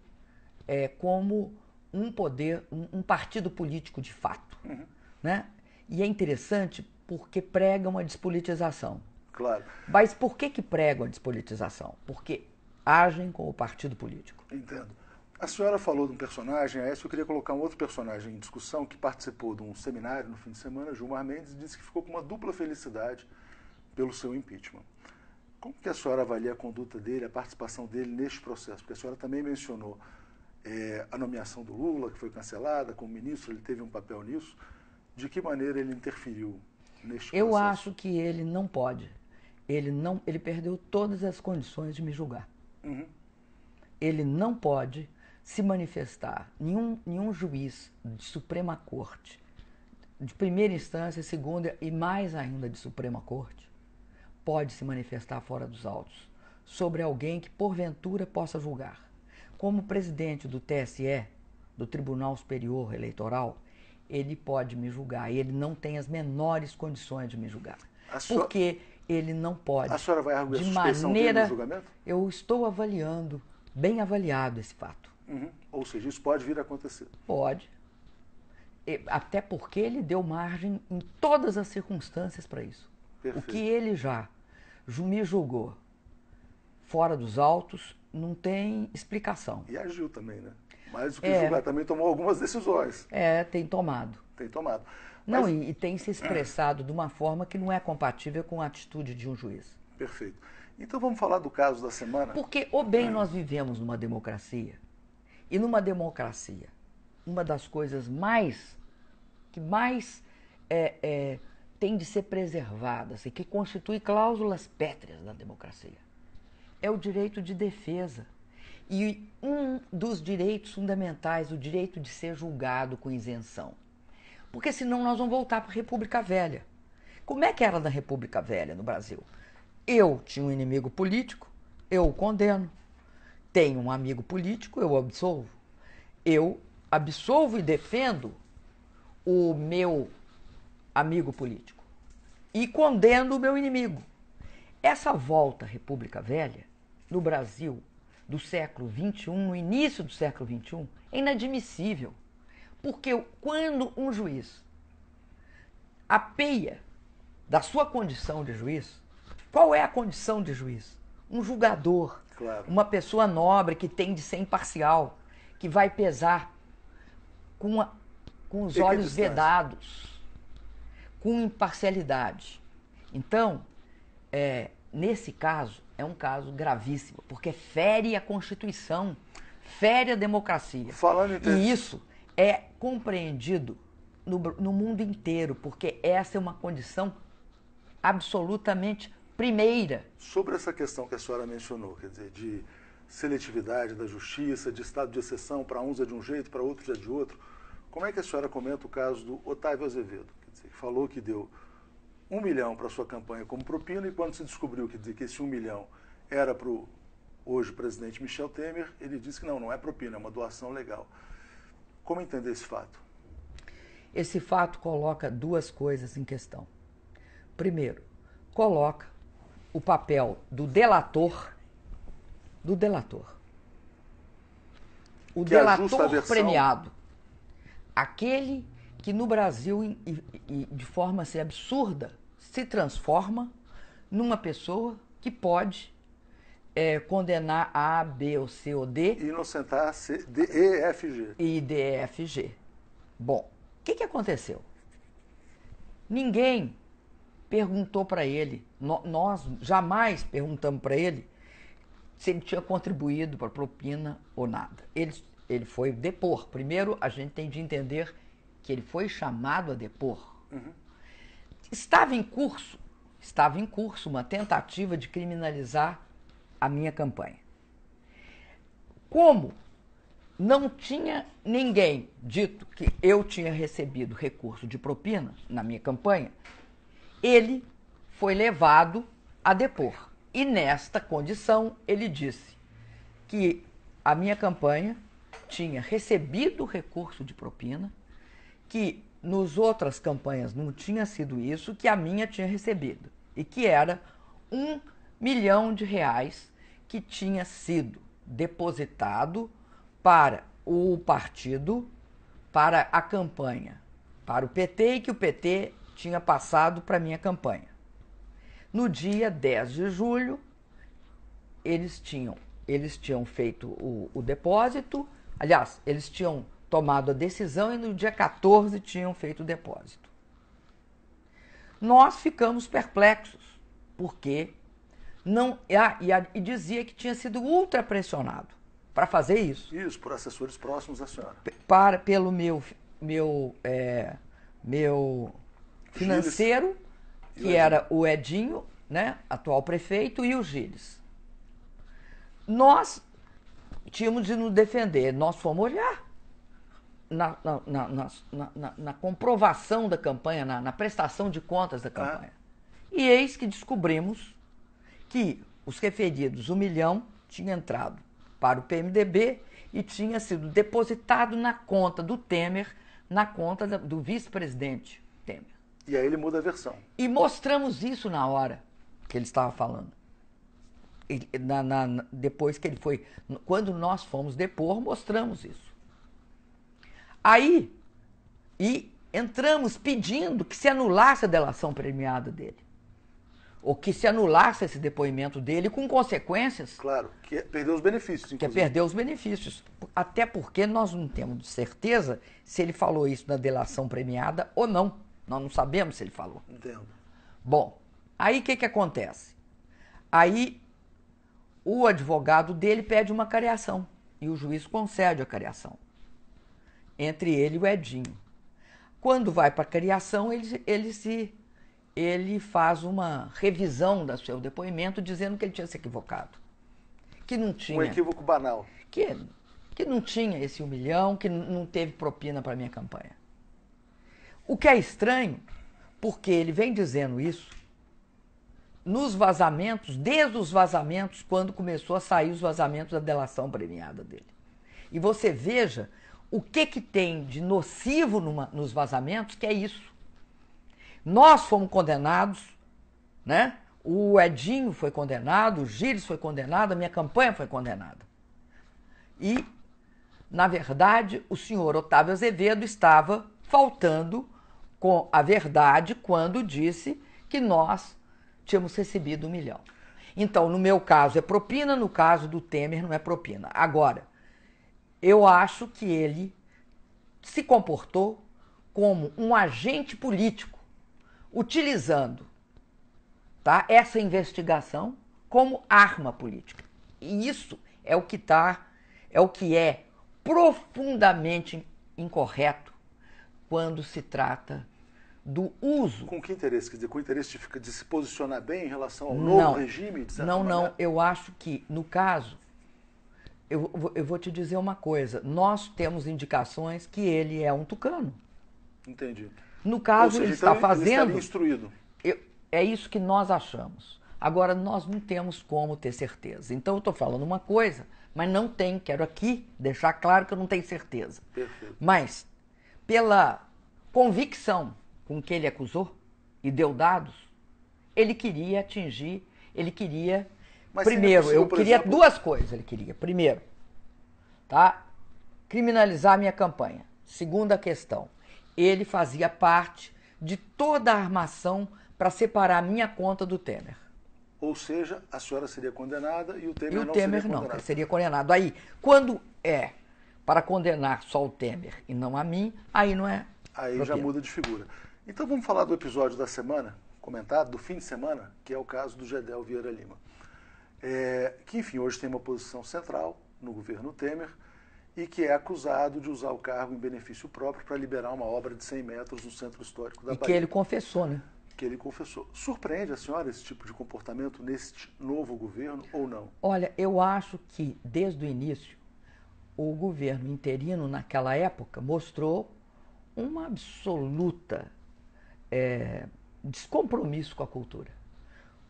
Speaker 2: é, como um poder, um, um, partido político de fato. Uhum. Né? E é interessante porque pregam a despolitização. Claro. Mas por que, que pregam a despolitização? Porque agem com o partido político.
Speaker 1: Entendo. A senhora falou de um personagem, a é essa eu queria colocar um outro personagem em discussão que participou de um seminário no fim de semana, Gilmar Mendes, disse que ficou com uma dupla felicidade pelo seu impeachment. Como que a senhora avalia a conduta dele, a participação dele neste processo? Porque a senhora também mencionou é, a nomeação do Lula, que foi cancelada como ministro, ele teve um papel nisso. De que maneira ele interferiu neste
Speaker 2: Eu processo? acho que ele não pode. Ele, não, ele perdeu todas as condições de me julgar. Uhum. Ele não pode se manifestar. Nenhum, nenhum juiz de Suprema Corte, de primeira instância, segunda e mais ainda de Suprema Corte, pode se manifestar fora dos autos sobre alguém que porventura possa julgar. Como presidente do TSE, do Tribunal Superior Eleitoral, ele pode me julgar e ele não tem as menores condições de me julgar. porque ele não pode. A senhora vai arguir de a suspensão maneira, julgamento? Eu estou avaliando, bem avaliado esse fato.
Speaker 1: Uhum. Ou seja, isso pode vir a acontecer.
Speaker 2: Pode. Até porque ele deu margem em todas as circunstâncias para isso. Perfeito. O que ele já me julgou fora dos autos, não tem explicação.
Speaker 1: E agiu também, né? Mas o que é. julgar também tomou algumas decisões.
Speaker 2: É, tem tomado. Tem tomado. Mas... Não, e, e, tem se expressado de uma forma que não é compatível com a atitude de um juiz.
Speaker 1: Perfeito. Então vamos falar do caso da semana?
Speaker 2: Porque, ou bem, é. nós vivemos numa democracia, e numa democracia, uma das coisas mais que mais é, é, tem de ser preservada, e assim, que constitui cláusulas pétreas da democracia é o direito de defesa. E um dos direitos fundamentais, o direito de ser julgado com isenção. Porque senão nós vamos voltar para a República Velha. Como é que era na República Velha no Brasil? Eu tinha um inimigo político, eu o condeno. Tenho um amigo político, eu o absolvo. Eu absolvo e defendo o meu amigo político e condeno o meu inimigo. Essa volta à República Velha no Brasil do século XXI, no início do século XXI, é inadmissível. Porque quando um juiz apeia da sua condição de juiz, qual é a condição de juiz? Um julgador, claro. uma pessoa nobre que tem de ser imparcial, que vai pesar com, a, com os e olhos vedados, com imparcialidade. Então, é, nesse caso, é um caso gravíssimo, porque fere a Constituição, fere a democracia. Falando em E isso é compreendido no, no mundo inteiro, porque essa é uma condição absolutamente primeira.
Speaker 1: Sobre essa questão que a senhora mencionou, quer dizer, de seletividade da justiça, de estado de exceção, para uns é de um jeito, para outros é de outro, como é que a senhora comenta o caso do Otávio Azevedo, Quer dizer, que falou que deu um milhão para sua campanha como propina, e quando se descobriu que, que esse um milhão era para o hoje presidente Michel Temer, ele disse que não, não é propina, é uma doação legal. Como entender esse fato?
Speaker 2: Esse fato coloca duas coisas em questão. Primeiro, coloca o papel do delator, do delator. O que delator premiado. Aquele que no Brasil, e, de forma assim, absurda, se transforma numa pessoa que pode é, condenar A, B ou C ou D.
Speaker 1: Inocentar C, D, E, F, G.
Speaker 2: E, D, E, F, G. Bom, o que, que aconteceu? Ninguém perguntou para ele, no, nós jamais perguntamos para ele se ele tinha contribuído para propina ou nada. Ele, ele foi depor. Primeiro, a gente tem de entender que ele foi chamado a depor, uhum. estava em curso, estava em curso uma tentativa de criminalizar a minha campanha. Como não tinha ninguém dito que eu tinha recebido recurso de propina na minha campanha, ele foi levado a depor. E nesta condição, ele disse que a minha campanha tinha recebido recurso de propina que nos outras campanhas não tinha sido isso que a minha tinha recebido e que era um milhão de reais que tinha sido depositado para o partido, para a campanha, para o PT e que o PT tinha passado para minha campanha. No dia 10 de julho, eles tinham, eles tinham feito o, o depósito, aliás, eles tinham tomado a decisão e no dia 14 tinham feito o depósito. Nós ficamos perplexos, porque não e, a, e, a, e dizia que tinha sido ultra pressionado para fazer isso.
Speaker 1: Isso, por assessores próximos à senhora.
Speaker 2: Para, pelo meu, meu, é, meu
Speaker 1: financeiro, que era
Speaker 2: o Edinho, né, atual prefeito, e o Gilles. Nós tínhamos de nos defender, nós fomos olhar na, na, na, na, comprovação da campanha, na, prestação de contas da ah. campanha. Ah. E eis que descobrimos que os referidos, um milhão, tinha entrado para o PMDB e tinha sido depositado na conta do Temer, na conta do vice-presidente
Speaker 1: Temer. E aí ele muda a versão.
Speaker 2: E mostramos isso na hora que ele estava falando. na, na, depois que ele foi. Quando nós fomos depor, mostramos isso. Aí, e entramos pedindo que se anulasse a delação premiada dele. Ou que se anulasse esse depoimento dele com consequências.
Speaker 1: Claro, que é perder os benefícios. Inclusive. Que é
Speaker 2: perder os benefícios. Até porque nós não temos certeza se ele falou isso na delação premiada ou não. Nós não sabemos se ele falou. Entendo. Bom, aí o que, que acontece? Aí o advogado dele pede uma cariação e o juiz concede a cariação entre ele e o Edinho. Quando vai para a criação, ele, ele se ele faz uma revisão do seu depoimento dizendo que ele tinha se equivocado. Que não tinha. Um equívoco
Speaker 1: banal. Que,
Speaker 2: que não tinha esse um milhão, que não teve propina para minha campanha. O que é estranho, porque ele vem dizendo isso nos vazamentos, desde os vazamentos, quando começou a sair os vazamentos da delação premiada dele. E você veja o que, que tem de nocivo numa, nos vazamentos, que é isso. Nós fomos condenados, né? O Edinho foi condenado, o Gires foi condenado, a minha campanha foi condenada. E, na verdade, o senhor Otávio Azevedo estava faltando com a verdade quando disse que nós tínhamos recebido um milhão. Então, no meu caso é propina, no caso do Temer não é propina. Agora, eu acho que ele se comportou como um agente político, utilizando tá, essa investigação como arma política. E isso é o que tá, é o que é profundamente incorreto quando se trata do uso.
Speaker 1: Com que interesse? Quer dizer, com o interesse de, de se posicionar bem em relação ao novo regime? De não, maneira? não.
Speaker 2: Eu acho que, no caso, eu, eu vou te dizer uma coisa. Nós temos indicações que ele é um tucano. Entendi. No caso, seja, ele então está fazendo. Ele instruído. Eu, é isso que nós achamos. Agora, nós não temos como ter certeza. Então, eu estou falando uma coisa, mas não tem. Quero aqui deixar claro que eu não tenho certeza. Perfeito. Mas, pela convicção com que ele acusou e deu dados, ele queria atingir, ele queria mas Primeiro, possível, eu queria exemplo... duas coisas, ele queria. Primeiro, tá? Criminalizar a minha campanha. Segunda questão, ele fazia parte de toda a armação para separar a minha conta do Temer.
Speaker 1: Ou seja, a senhora seria condenada e o Temer e o não Temer seria não, condenado.
Speaker 2: seria condenado. Aí, quando é para condenar só o Temer e não a mim, aí não é.
Speaker 1: Aí já muda de figura. Então vamos falar do episódio da semana, comentado, do fim de semana, que é o caso do Gedel Vieira Lima é, que enfim, hoje tem uma posição central no governo Temer e que é acusado de usar o cargo em benefício próprio para liberar uma obra de 100 metros no centro histórico da e Bahia. que ele
Speaker 2: confessou, né?
Speaker 1: Que ele confessou. Surpreende a senhora esse tipo de comportamento neste novo governo ou não?
Speaker 2: Olha, eu acho que desde o início o governo interino naquela época mostrou uma absoluta é, descompromisso com a cultura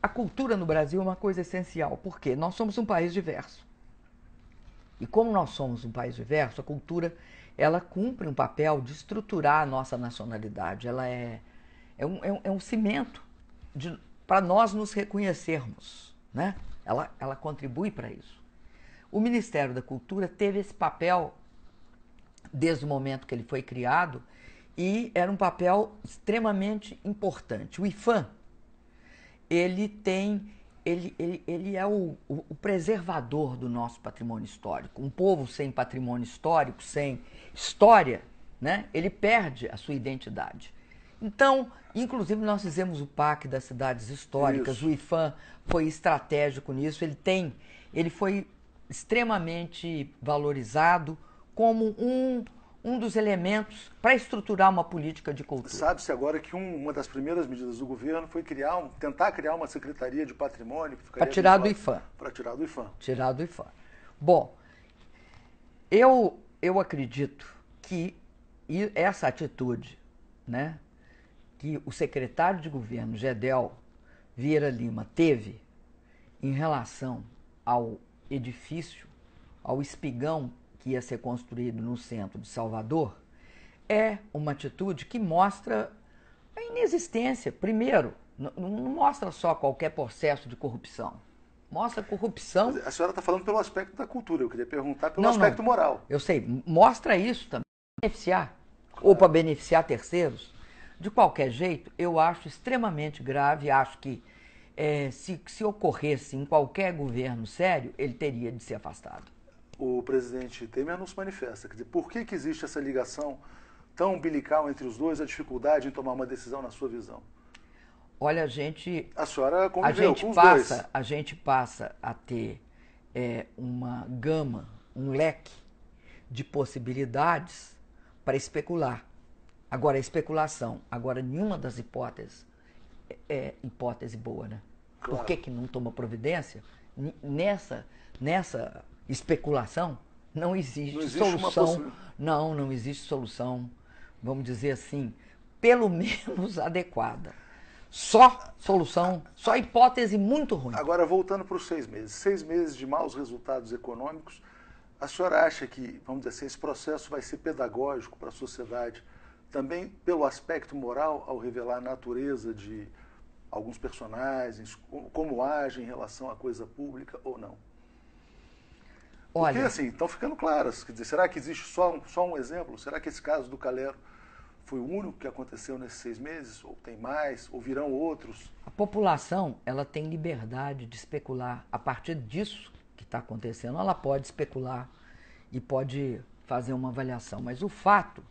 Speaker 2: a cultura no Brasil é uma coisa essencial, porque nós somos um país diverso. E como nós somos um país diverso, a cultura ela cumpre um papel de estruturar a nossa nacionalidade. Ela é, é, um, é um, é um cimento para nós nos reconhecermos. Né? Ela, ela contribui para isso. O Ministério da Cultura teve esse papel desde o momento que ele foi criado e era um papel extremamente importante. O IFAM, ele tem, ele, ele, ele é o, o preservador do nosso patrimônio histórico. Um povo sem patrimônio histórico, sem história, né, ele perde a sua identidade. Então, inclusive, nós fizemos o PAC das cidades históricas, Isso. o IFAM foi estratégico nisso, ele tem, ele foi extremamente valorizado como um um dos elementos para estruturar uma política de cultura.
Speaker 1: Sabe-se agora que um, uma das primeiras medidas do governo foi criar um, tentar criar uma secretaria de patrimônio. Para tirar do IFAM. Para tirar do IFAM.
Speaker 2: Tirar do IFAM. Bom, eu, eu acredito que essa atitude, né, que o secretário de governo, Gedel Vieira Lima, teve em relação ao edifício, ao espigão que ia ser construído no centro de Salvador, é uma atitude que mostra a inexistência, primeiro, não mostra só qualquer processo de corrupção.
Speaker 1: Mostra corrupção. a senhora está falando pelo aspecto da cultura, eu queria perguntar pelo não, aspecto não. moral.
Speaker 2: Eu sei, mostra isso também para beneficiar, claro. ou para beneficiar terceiros. De qualquer jeito, eu acho extremamente grave, acho que é, se, se ocorresse em qualquer governo sério, ele teria de ser afastado
Speaker 1: o presidente Temer nos manifesta. Quer dizer, por que, que existe essa ligação tão umbilical entre os dois, a dificuldade em tomar uma decisão na sua visão?
Speaker 2: Olha, a gente.
Speaker 1: A senhora conviveu a gente com os passa, dois.
Speaker 2: A gente passa a ter é, uma gama, um leque de possibilidades para especular. Agora, é especulação. Agora, nenhuma das hipóteses é, é hipótese boa, né? Claro. Por que, que não toma providência? Nessa, nessa especulação, não existe, não existe solução. Não, não existe solução, vamos dizer assim, pelo menos adequada. Só solução, só hipótese muito ruim.
Speaker 1: Agora, voltando para os seis meses. Seis meses de maus resultados econômicos. A senhora acha que, vamos dizer assim, esse processo vai ser pedagógico para a sociedade, também pelo aspecto moral, ao revelar a natureza de alguns personagens, como agem em relação à coisa pública ou não? Olha. Porque, assim, estão ficando claras. Quer dizer, será que existe só um, só um exemplo? Será que esse caso do Calero foi o único que aconteceu nesses seis meses? Ou tem mais? Ou virão outros?
Speaker 2: A população, ela tem liberdade de especular. A partir disso que está acontecendo, ela pode especular e pode fazer uma avaliação. Mas o fato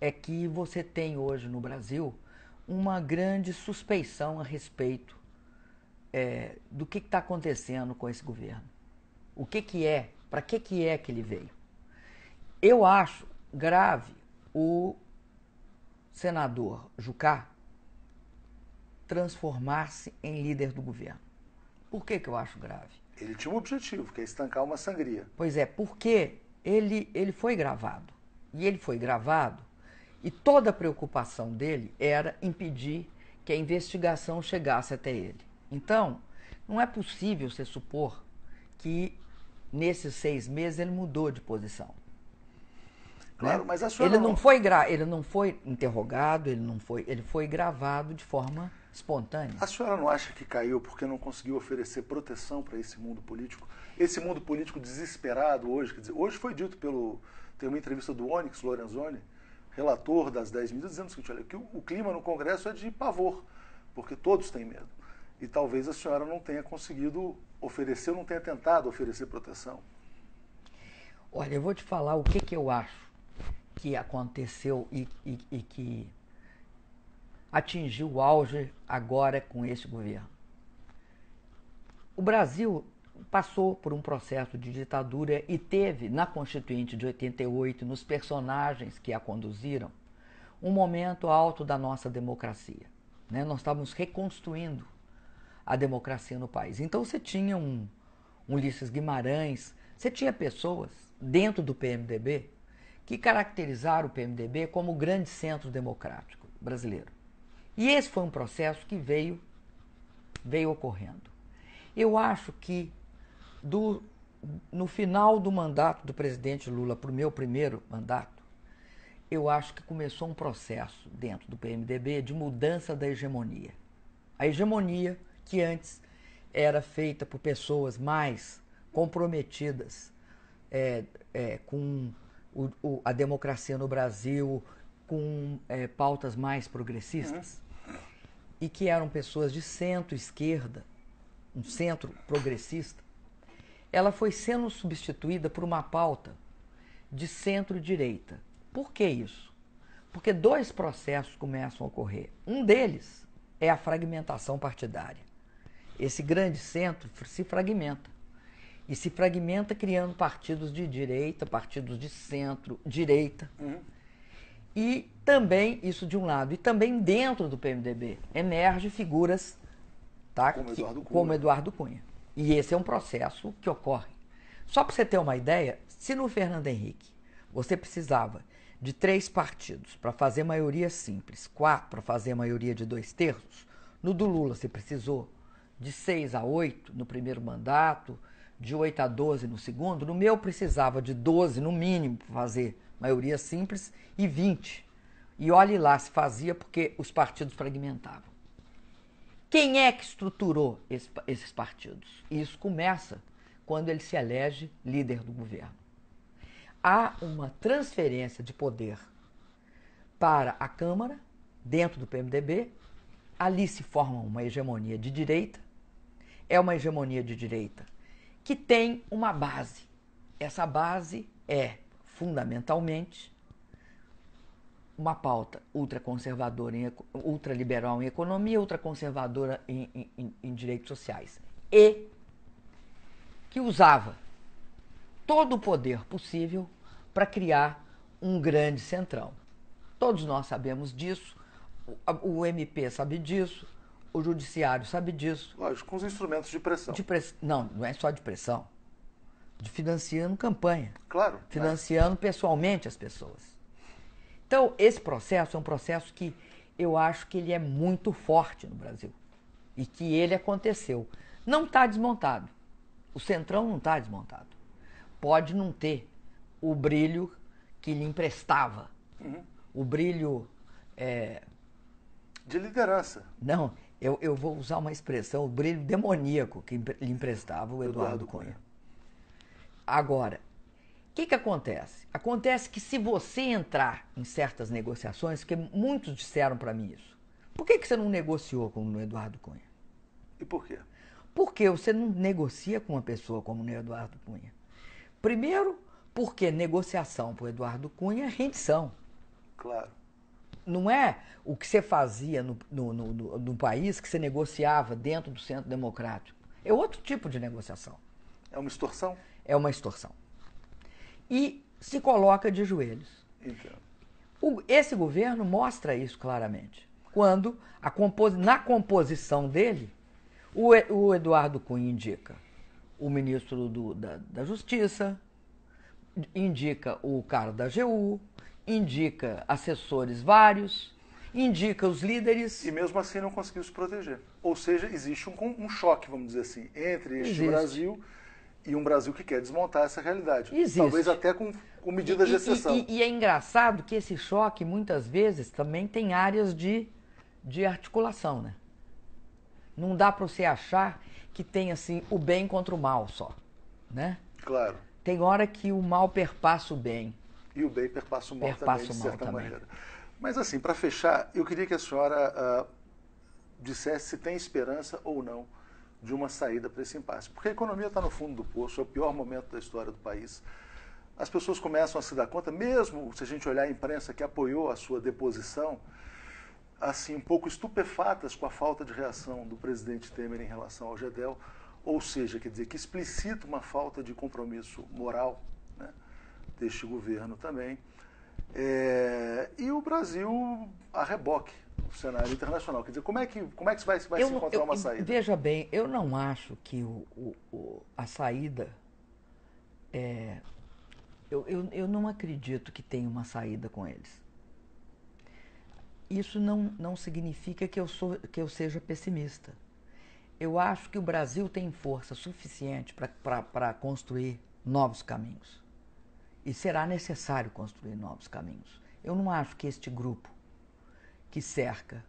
Speaker 2: é que você tem hoje no Brasil uma grande suspeição a respeito é, do que está acontecendo com esse governo. O que, que é para que, que é que ele veio? Eu acho grave o senador Jucá transformar-se em líder do governo. Por que, que eu acho grave?
Speaker 1: Ele tinha um objetivo, que é estancar uma sangria.
Speaker 2: Pois é, porque ele, ele foi gravado. E ele foi gravado, e toda a preocupação dele era impedir que a investigação chegasse até ele. Então, não é possível se supor que nesses seis meses ele mudou de posição.
Speaker 1: Claro, né? mas a senhora ele não, não
Speaker 2: foi gra... ele não foi interrogado, ele não foi, ele foi gravado de forma espontânea. A
Speaker 1: senhora não acha que caiu porque não conseguiu oferecer proteção para esse mundo político? Esse mundo político desesperado hoje, dizer, hoje foi dito pelo tem uma entrevista do Onyx Lorenzoni, relator das 10 mil dizendo seguinte, olha, que o clima no Congresso é de pavor, porque todos têm medo. E talvez a senhora não tenha conseguido ofereceu, não tenha tentado oferecer proteção?
Speaker 2: Olha, eu vou te falar o que, que eu acho que aconteceu e, e, e que atingiu o auge agora com este governo. O Brasil passou por um processo de ditadura e teve, na Constituinte de 88, nos personagens que a conduziram, um momento alto da nossa democracia. Né? Nós estávamos reconstruindo a democracia no país. Então você tinha um, um Ulisses Guimarães, você tinha pessoas dentro do PMDB que caracterizaram o PMDB como o grande centro democrático brasileiro. E esse foi um processo que veio veio ocorrendo. Eu acho que do, no final do mandato do presidente Lula para o meu primeiro mandato, eu acho que começou um processo dentro do PMDB de mudança da hegemonia. A hegemonia que antes era feita por pessoas mais comprometidas é, é, com o, o, a democracia no Brasil, com é, pautas mais progressistas, uhum. e que eram pessoas de centro-esquerda, um centro progressista, ela foi sendo substituída por uma pauta de centro-direita. Por que isso? Porque dois processos começam a ocorrer. Um deles é a fragmentação partidária esse grande centro se fragmenta. E se fragmenta criando partidos de direita, partidos de centro, direita. Uhum. E também, isso de um lado, e também dentro do PMDB, emerge figuras tá, como, que, Eduardo como Eduardo Cunha. E esse é um processo que ocorre. Só para você ter uma ideia, se no Fernando Henrique você precisava de três partidos para fazer maioria simples, quatro para fazer maioria de dois terços, no do Lula você precisou de 6 a 8 no primeiro mandato, de 8 a 12 no segundo, no meu precisava de 12 no mínimo para fazer maioria simples e 20. E olhe lá se fazia porque os partidos fragmentavam. Quem é que estruturou esse, esses partidos? Isso começa quando ele se elege líder do governo. Há uma transferência de poder para a Câmara, dentro do PMDB, ali se forma uma hegemonia de direita, é uma hegemonia de direita que tem uma base. Essa base é, fundamentalmente, uma pauta ultraconservadora, em, ultraliberal em economia, ultraconservadora em, em, em direitos sociais. E que usava todo o poder possível para criar um grande centrão. Todos nós sabemos disso, o MP sabe disso, o judiciário sabe disso. Lógico, com os instrumentos de pressão. De press... Não, não é só de pressão. De financiando campanha. Claro. Financiando pessoalmente as pessoas. Então, esse processo é um processo que eu acho que ele é muito forte no Brasil. E que ele aconteceu. Não está desmontado. O Centrão não está desmontado. Pode não ter o brilho que lhe emprestava. Uhum. O brilho. É... De liderança. Não, eu, eu vou usar uma expressão, o brilho demoníaco que lhe emprestava o Eduardo, Eduardo Cunha. Cunha. Agora, o que, que acontece? Acontece que se você entrar em certas negociações, porque muitos disseram para mim isso, por que, que você não negociou com o Eduardo Cunha? E por quê? Porque você não negocia com uma pessoa como o Eduardo Cunha. Primeiro, porque negociação para o Eduardo Cunha é rendição. Claro não é o que você fazia no, no, no, no, país que você negociava dentro do centro democrático. É outro tipo de negociação. É uma extorsão? É uma extorsão. E se coloca de joelhos. Então. O, esse governo mostra isso claramente. Quando, compos, na composição dele, o, o, Eduardo Cunha indica o ministro do, da, da Justiça, indica o cara da GU, indica assessores vários, indica os líderes. E mesmo
Speaker 1: assim não conseguiu se proteger. Ou seja, existe um, um choque, vamos dizer assim, entre este existe. Brasil e um Brasil que quer desmontar essa realidade. Existe. Talvez até com, com medidas e, de exceção. E,
Speaker 2: e, e, é engraçado que esse choque, muitas vezes, também tem áreas de, de articulação, né? Não dá para você achar que tem, assim, o bem contra o mal só,
Speaker 1: né? Claro.
Speaker 2: Tem hora que o mal perpassa o bem
Speaker 1: e o bem perpassa o mal perpassa também, de certa maneira. Mas assim, para fechar, eu queria que a senhora uh, dissesse se tem esperança ou não de uma saída para esse impasse. Porque a economia está no fundo do poço, é o pior momento da história do país. As pessoas começam a se dar conta, mesmo se a gente olhar a imprensa que apoiou a sua deposição, assim, um pouco estupefatas com a falta de reação do presidente Temer em relação ao GEDEL, ou seja, quer dizer, que explicita uma falta de compromisso moral deste governo também. É, e o Brasil a reboque no cenário internacional. Quer dizer, como é que, como é que vai, vai eu, se encontrar eu, uma saída?
Speaker 2: Veja bem, eu não acho que o, o, o a saída. É, eu, eu, eu não acredito que tenha uma saída com eles. Isso não, não significa que eu, sou, que eu seja pessimista. Eu acho que o Brasil tem força suficiente para construir novos caminhos e será necessário construir novos caminhos. Eu não acho que este grupo que cerca,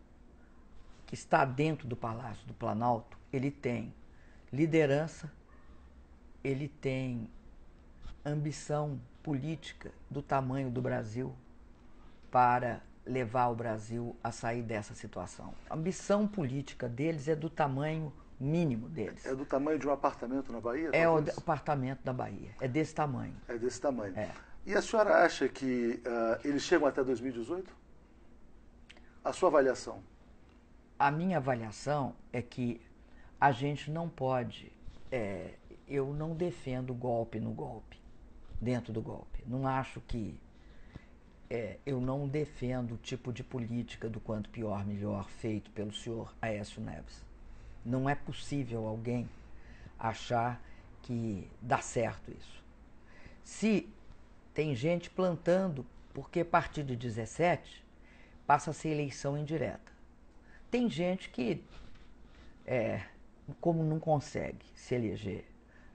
Speaker 2: que está dentro do Palácio do Planalto, ele tem liderança, ele tem ambição política do tamanho do Brasil para levar o Brasil a sair dessa situação. A ambição política deles é do tamanho mínimo deles. É
Speaker 1: do tamanho de um apartamento na Bahia? É o
Speaker 2: apartamento da Bahia. É desse tamanho.
Speaker 1: É desse tamanho. É. E a senhora acha que uh, eles chegam até 2018? A sua avaliação?
Speaker 2: A minha avaliação é que a gente não pode. É, eu não defendo golpe no golpe, dentro do golpe. Não acho que. É, eu não defendo o tipo de política do quanto pior, melhor feito pelo senhor Aécio Neves não é possível alguém achar que dá certo isso. Se tem gente plantando, porque a partir de 17 passa a ser eleição indireta. Tem gente que, é, como não consegue se eleger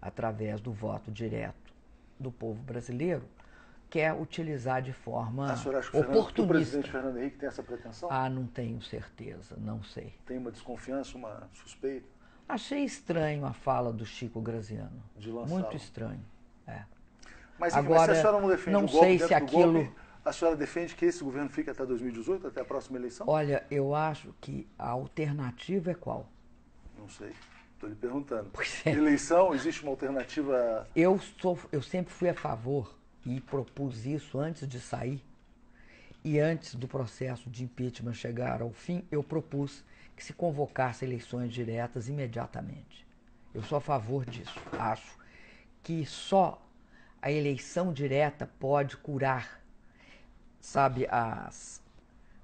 Speaker 2: através do voto direto do povo brasileiro, quer utilizar de forma a ah, senhora acha que oportunista. O presidente
Speaker 1: Fernando Henrique tem essa pretensão? Ah,
Speaker 2: não tenho certeza, não
Speaker 1: sei. Tem uma desconfiança, uma suspeita?
Speaker 2: Achei estranho a fala do Chico Graziano. De lançar. Muito estranho. É. Mas, Agora, mas a senhora não defende não o golpe sei se aquilo... Golpe,
Speaker 1: a senhora defende que esse governo fique até 2018, até a próxima eleição?
Speaker 2: Olha, eu acho que a alternativa é qual?
Speaker 1: Não sei. Estou lhe perguntando. É. Eleição, existe uma alternativa?
Speaker 2: Eu, sou, eu sempre fui a favor e propus isso antes de sair, e antes do processo de impeachment chegar ao fim, eu propus que se convocasse eleições diretas imediatamente. Eu sou a favor disso. Acho que só a eleição direta pode curar, sabe, as,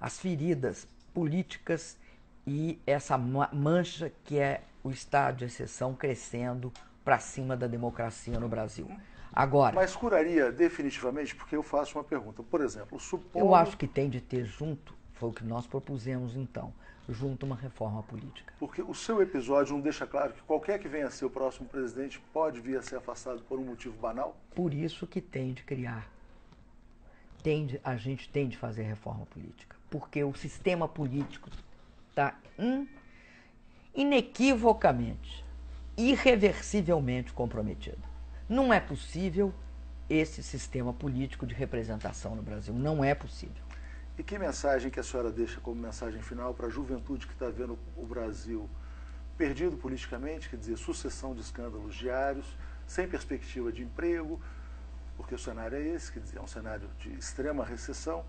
Speaker 2: as feridas políticas e essa mancha que é o estado de exceção crescendo para cima da democracia no Brasil. Agora.
Speaker 1: Mas curaria definitivamente, porque eu faço uma pergunta. Por exemplo, supondo. Eu acho
Speaker 2: que tem de ter junto, foi o que nós propusemos então, junto uma reforma política.
Speaker 1: Porque o seu episódio não deixa claro que qualquer que venha a ser o próximo presidente pode vir a ser afastado por um motivo banal?
Speaker 2: Por isso que tem de criar. Tem de, a gente tem de fazer reforma política. Porque o sistema político está inequivocamente, irreversivelmente comprometido. Não é possível esse sistema político de representação no Brasil. Não é possível.
Speaker 1: E que mensagem que a senhora deixa como mensagem final para a juventude que está vendo o Brasil perdido politicamente, quer dizer, sucessão de escândalos diários, sem perspectiva de emprego, porque o cenário é esse, quer dizer, é um cenário de extrema recessão.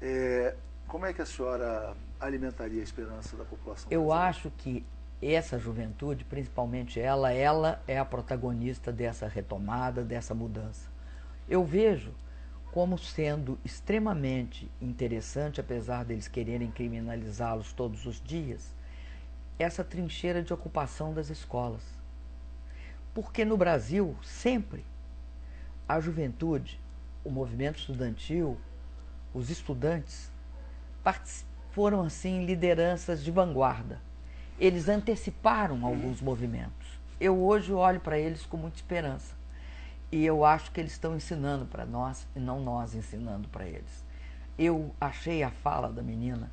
Speaker 1: É, como é que a senhora alimentaria a esperança da população?
Speaker 2: Eu acho que essa juventude, principalmente ela, ela é a protagonista dessa retomada, dessa mudança. Eu vejo como sendo extremamente interessante, apesar deles quererem criminalizá-los todos os dias, essa trincheira de ocupação das escolas. Porque no Brasil, sempre, a juventude, o movimento estudantil, os estudantes foram assim lideranças de vanguarda eles anteciparam uhum. alguns movimentos. Eu hoje olho para eles com muita esperança. E eu acho que eles estão ensinando para nós e não nós ensinando para eles. Eu achei a fala da menina.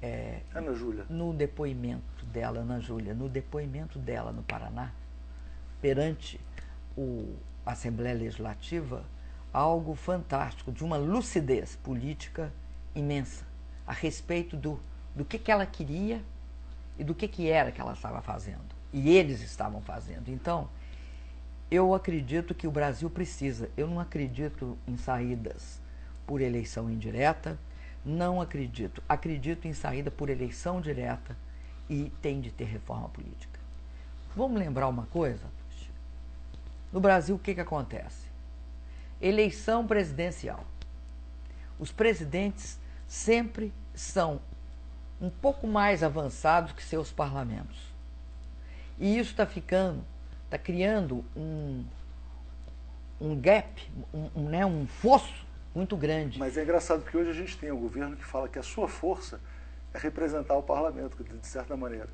Speaker 2: É, Ana Júlia. No depoimento dela, Ana Júlia, no depoimento dela no Paraná, perante o, a Assembleia Legislativa, algo fantástico, de uma lucidez política imensa, a respeito do, do que, que ela queria e do que, que era que ela estava fazendo. E eles estavam fazendo. Então, eu acredito que o Brasil precisa. Eu não acredito em saídas por eleição indireta. Não acredito. Acredito em saída por eleição direta e tem de ter reforma política. Vamos lembrar uma coisa? No Brasil, o que, que acontece? Eleição presidencial. Os presidentes sempre são um pouco mais avançados que seus parlamentos. E isso está ficando, está criando um, um gap, um, um, né, um fosso muito grande.
Speaker 1: Mas é engraçado porque hoje a gente tem um governo que fala que a sua força é representar o parlamento, de certa maneira.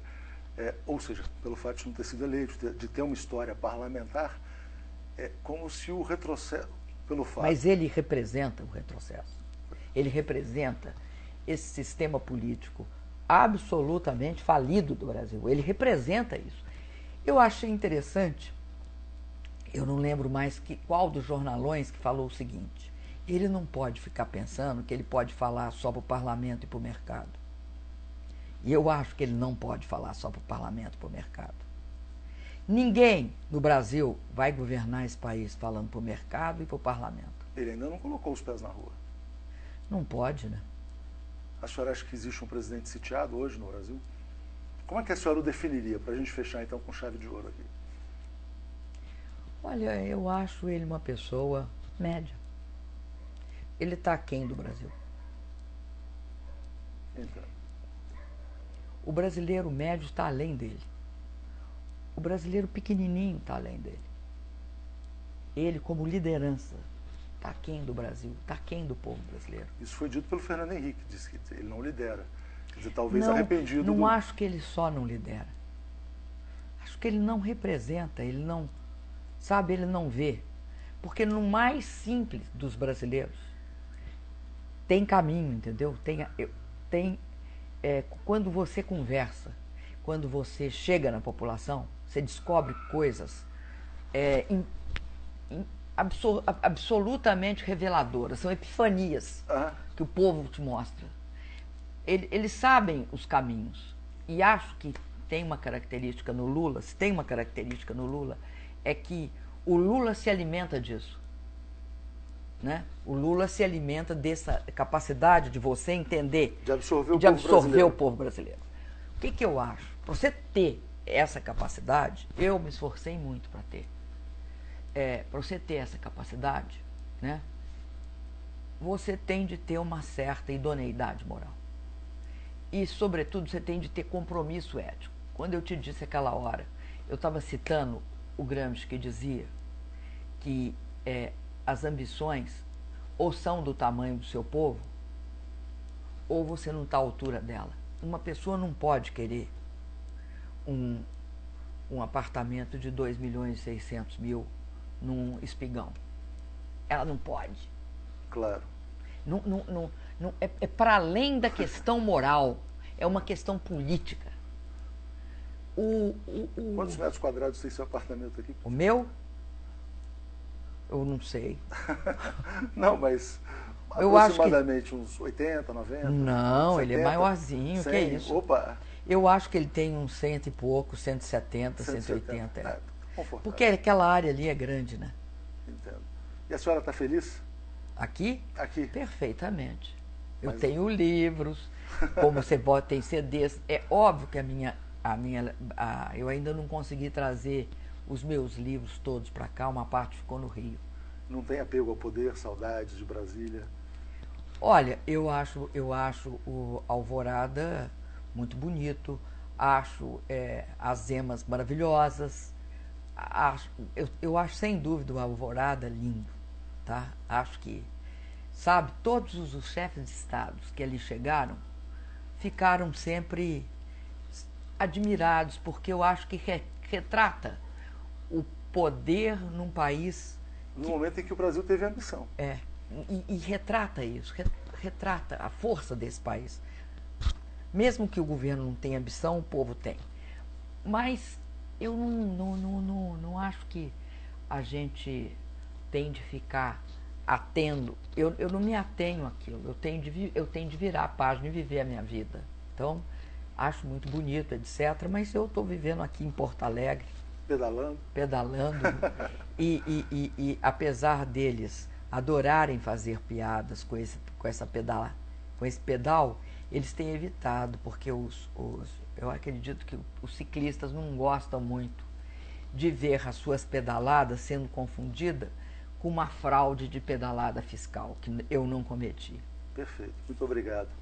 Speaker 1: É, ou seja, pelo fato de não ter sido eleito, de ter uma história parlamentar, é como se o retrocesso, pelo fato. Mas ele
Speaker 2: representa o retrocesso. Ele representa esse sistema político absolutamente falido do Brasil. Ele representa isso. Eu achei interessante, eu não lembro mais que, qual dos jornalões que falou o seguinte: ele não pode ficar pensando que ele pode falar só para o parlamento e para o mercado. E eu acho que ele não pode falar só para o parlamento e para o mercado. Ninguém no Brasil vai governar esse país falando para o mercado e para o parlamento.
Speaker 1: Ele ainda não colocou os pés na rua.
Speaker 2: Não pode, né?
Speaker 1: A senhora acha que existe um presidente sitiado hoje no Brasil? Como é que a senhora o definiria, para a gente fechar então com chave de ouro aqui?
Speaker 2: Olha, eu acho ele uma pessoa média. Ele está aquém do Brasil. Então. O brasileiro médio está além dele. O brasileiro pequenininho está além dele. Ele, como liderança, está quem do Brasil, está quem do povo brasileiro.
Speaker 1: Isso foi dito pelo Fernando Henrique, disse que ele não lidera. Quer dizer, talvez não, arrependido. Não do... acho
Speaker 2: que ele só não lidera. Acho que ele não representa, ele não. Sabe, ele não vê. Porque no mais simples dos brasileiros, tem caminho, entendeu? Tem, tem é, quando você conversa, quando você chega na população, você descobre coisas é, absor, absolutamente reveladoras, são epifanias uhum. que o povo te mostra. Ele, eles sabem os caminhos. E acho que tem uma característica no Lula, se tem uma característica no Lula, é que o Lula se alimenta disso. Né? O Lula se alimenta dessa capacidade de você entender,
Speaker 1: de absorver o, de povo, absorver brasileiro. o
Speaker 2: povo brasileiro. O que, que eu acho? Pra você ter essa capacidade, eu me esforcei muito para ter é, para você ter essa capacidade, né, você tem de ter uma certa idoneidade moral. E, sobretudo, você tem de ter compromisso ético. Quando eu te disse aquela hora, eu estava citando o Gramsci que dizia que é, as ambições ou são do tamanho do seu povo, ou você não está à altura dela. Uma pessoa não pode querer um, um apartamento de 2 milhões e 600 mil num espigão. Ela não pode. Claro. Não, não, não, não é, é para além da questão moral, é uma questão política.
Speaker 1: O, o, o... Quantos metros quadrados tem seu apartamento aqui?
Speaker 2: O meu? Eu não sei.
Speaker 1: não, mas eu aproximadamente que... uns 80, 90? Não, 70, ele é maiorzinho, 100, que é isso? Opa!
Speaker 2: Eu acho que ele tem uns cento e pouco, 170, 170. 180. É. Porque aquela área ali é grande, né?
Speaker 1: Entendo. E a senhora está feliz? Aqui?
Speaker 2: Aqui. Perfeitamente. Mas... Eu tenho livros, como você bota, tem CDs. É óbvio que a minha. A minha a, eu ainda não consegui trazer os meus livros todos para cá, uma parte ficou no Rio.
Speaker 1: Não tem apego ao poder, saudades de Brasília?
Speaker 2: Olha, eu acho, eu acho o Alvorada muito bonito, acho é, as emas maravilhosas acho, eu, eu acho sem dúvida o Alvorada lindo, tá? Acho que, sabe, todos os chefes de estados que ali chegaram ficaram sempre admirados, porque eu acho que re, retrata o poder num país.
Speaker 1: No que, momento em que o Brasil teve ambição.
Speaker 2: É, e, e retrata isso, re, retrata a força desse país. Mesmo que o governo não tenha ambição, o povo tem. Mas eu não, não, não, não, não acho que a gente tem de ficar atendo. Eu, eu não me atenho àquilo. Eu tenho, de, eu tenho de virar a página e viver a minha vida. Então, acho muito bonito, etc. Mas eu estou vivendo aqui em Porto Alegre. Pedalando. Pedalando. e, e, e, e, apesar deles adorarem fazer piadas com esse, com essa pedala, com esse pedal, eles têm evitado, porque os, os eu acredito que os ciclistas não gostam muito de ver as suas pedaladas sendo confundida com uma fraude de pedalada fiscal, que eu não cometi.
Speaker 1: Perfeito, muito obrigado.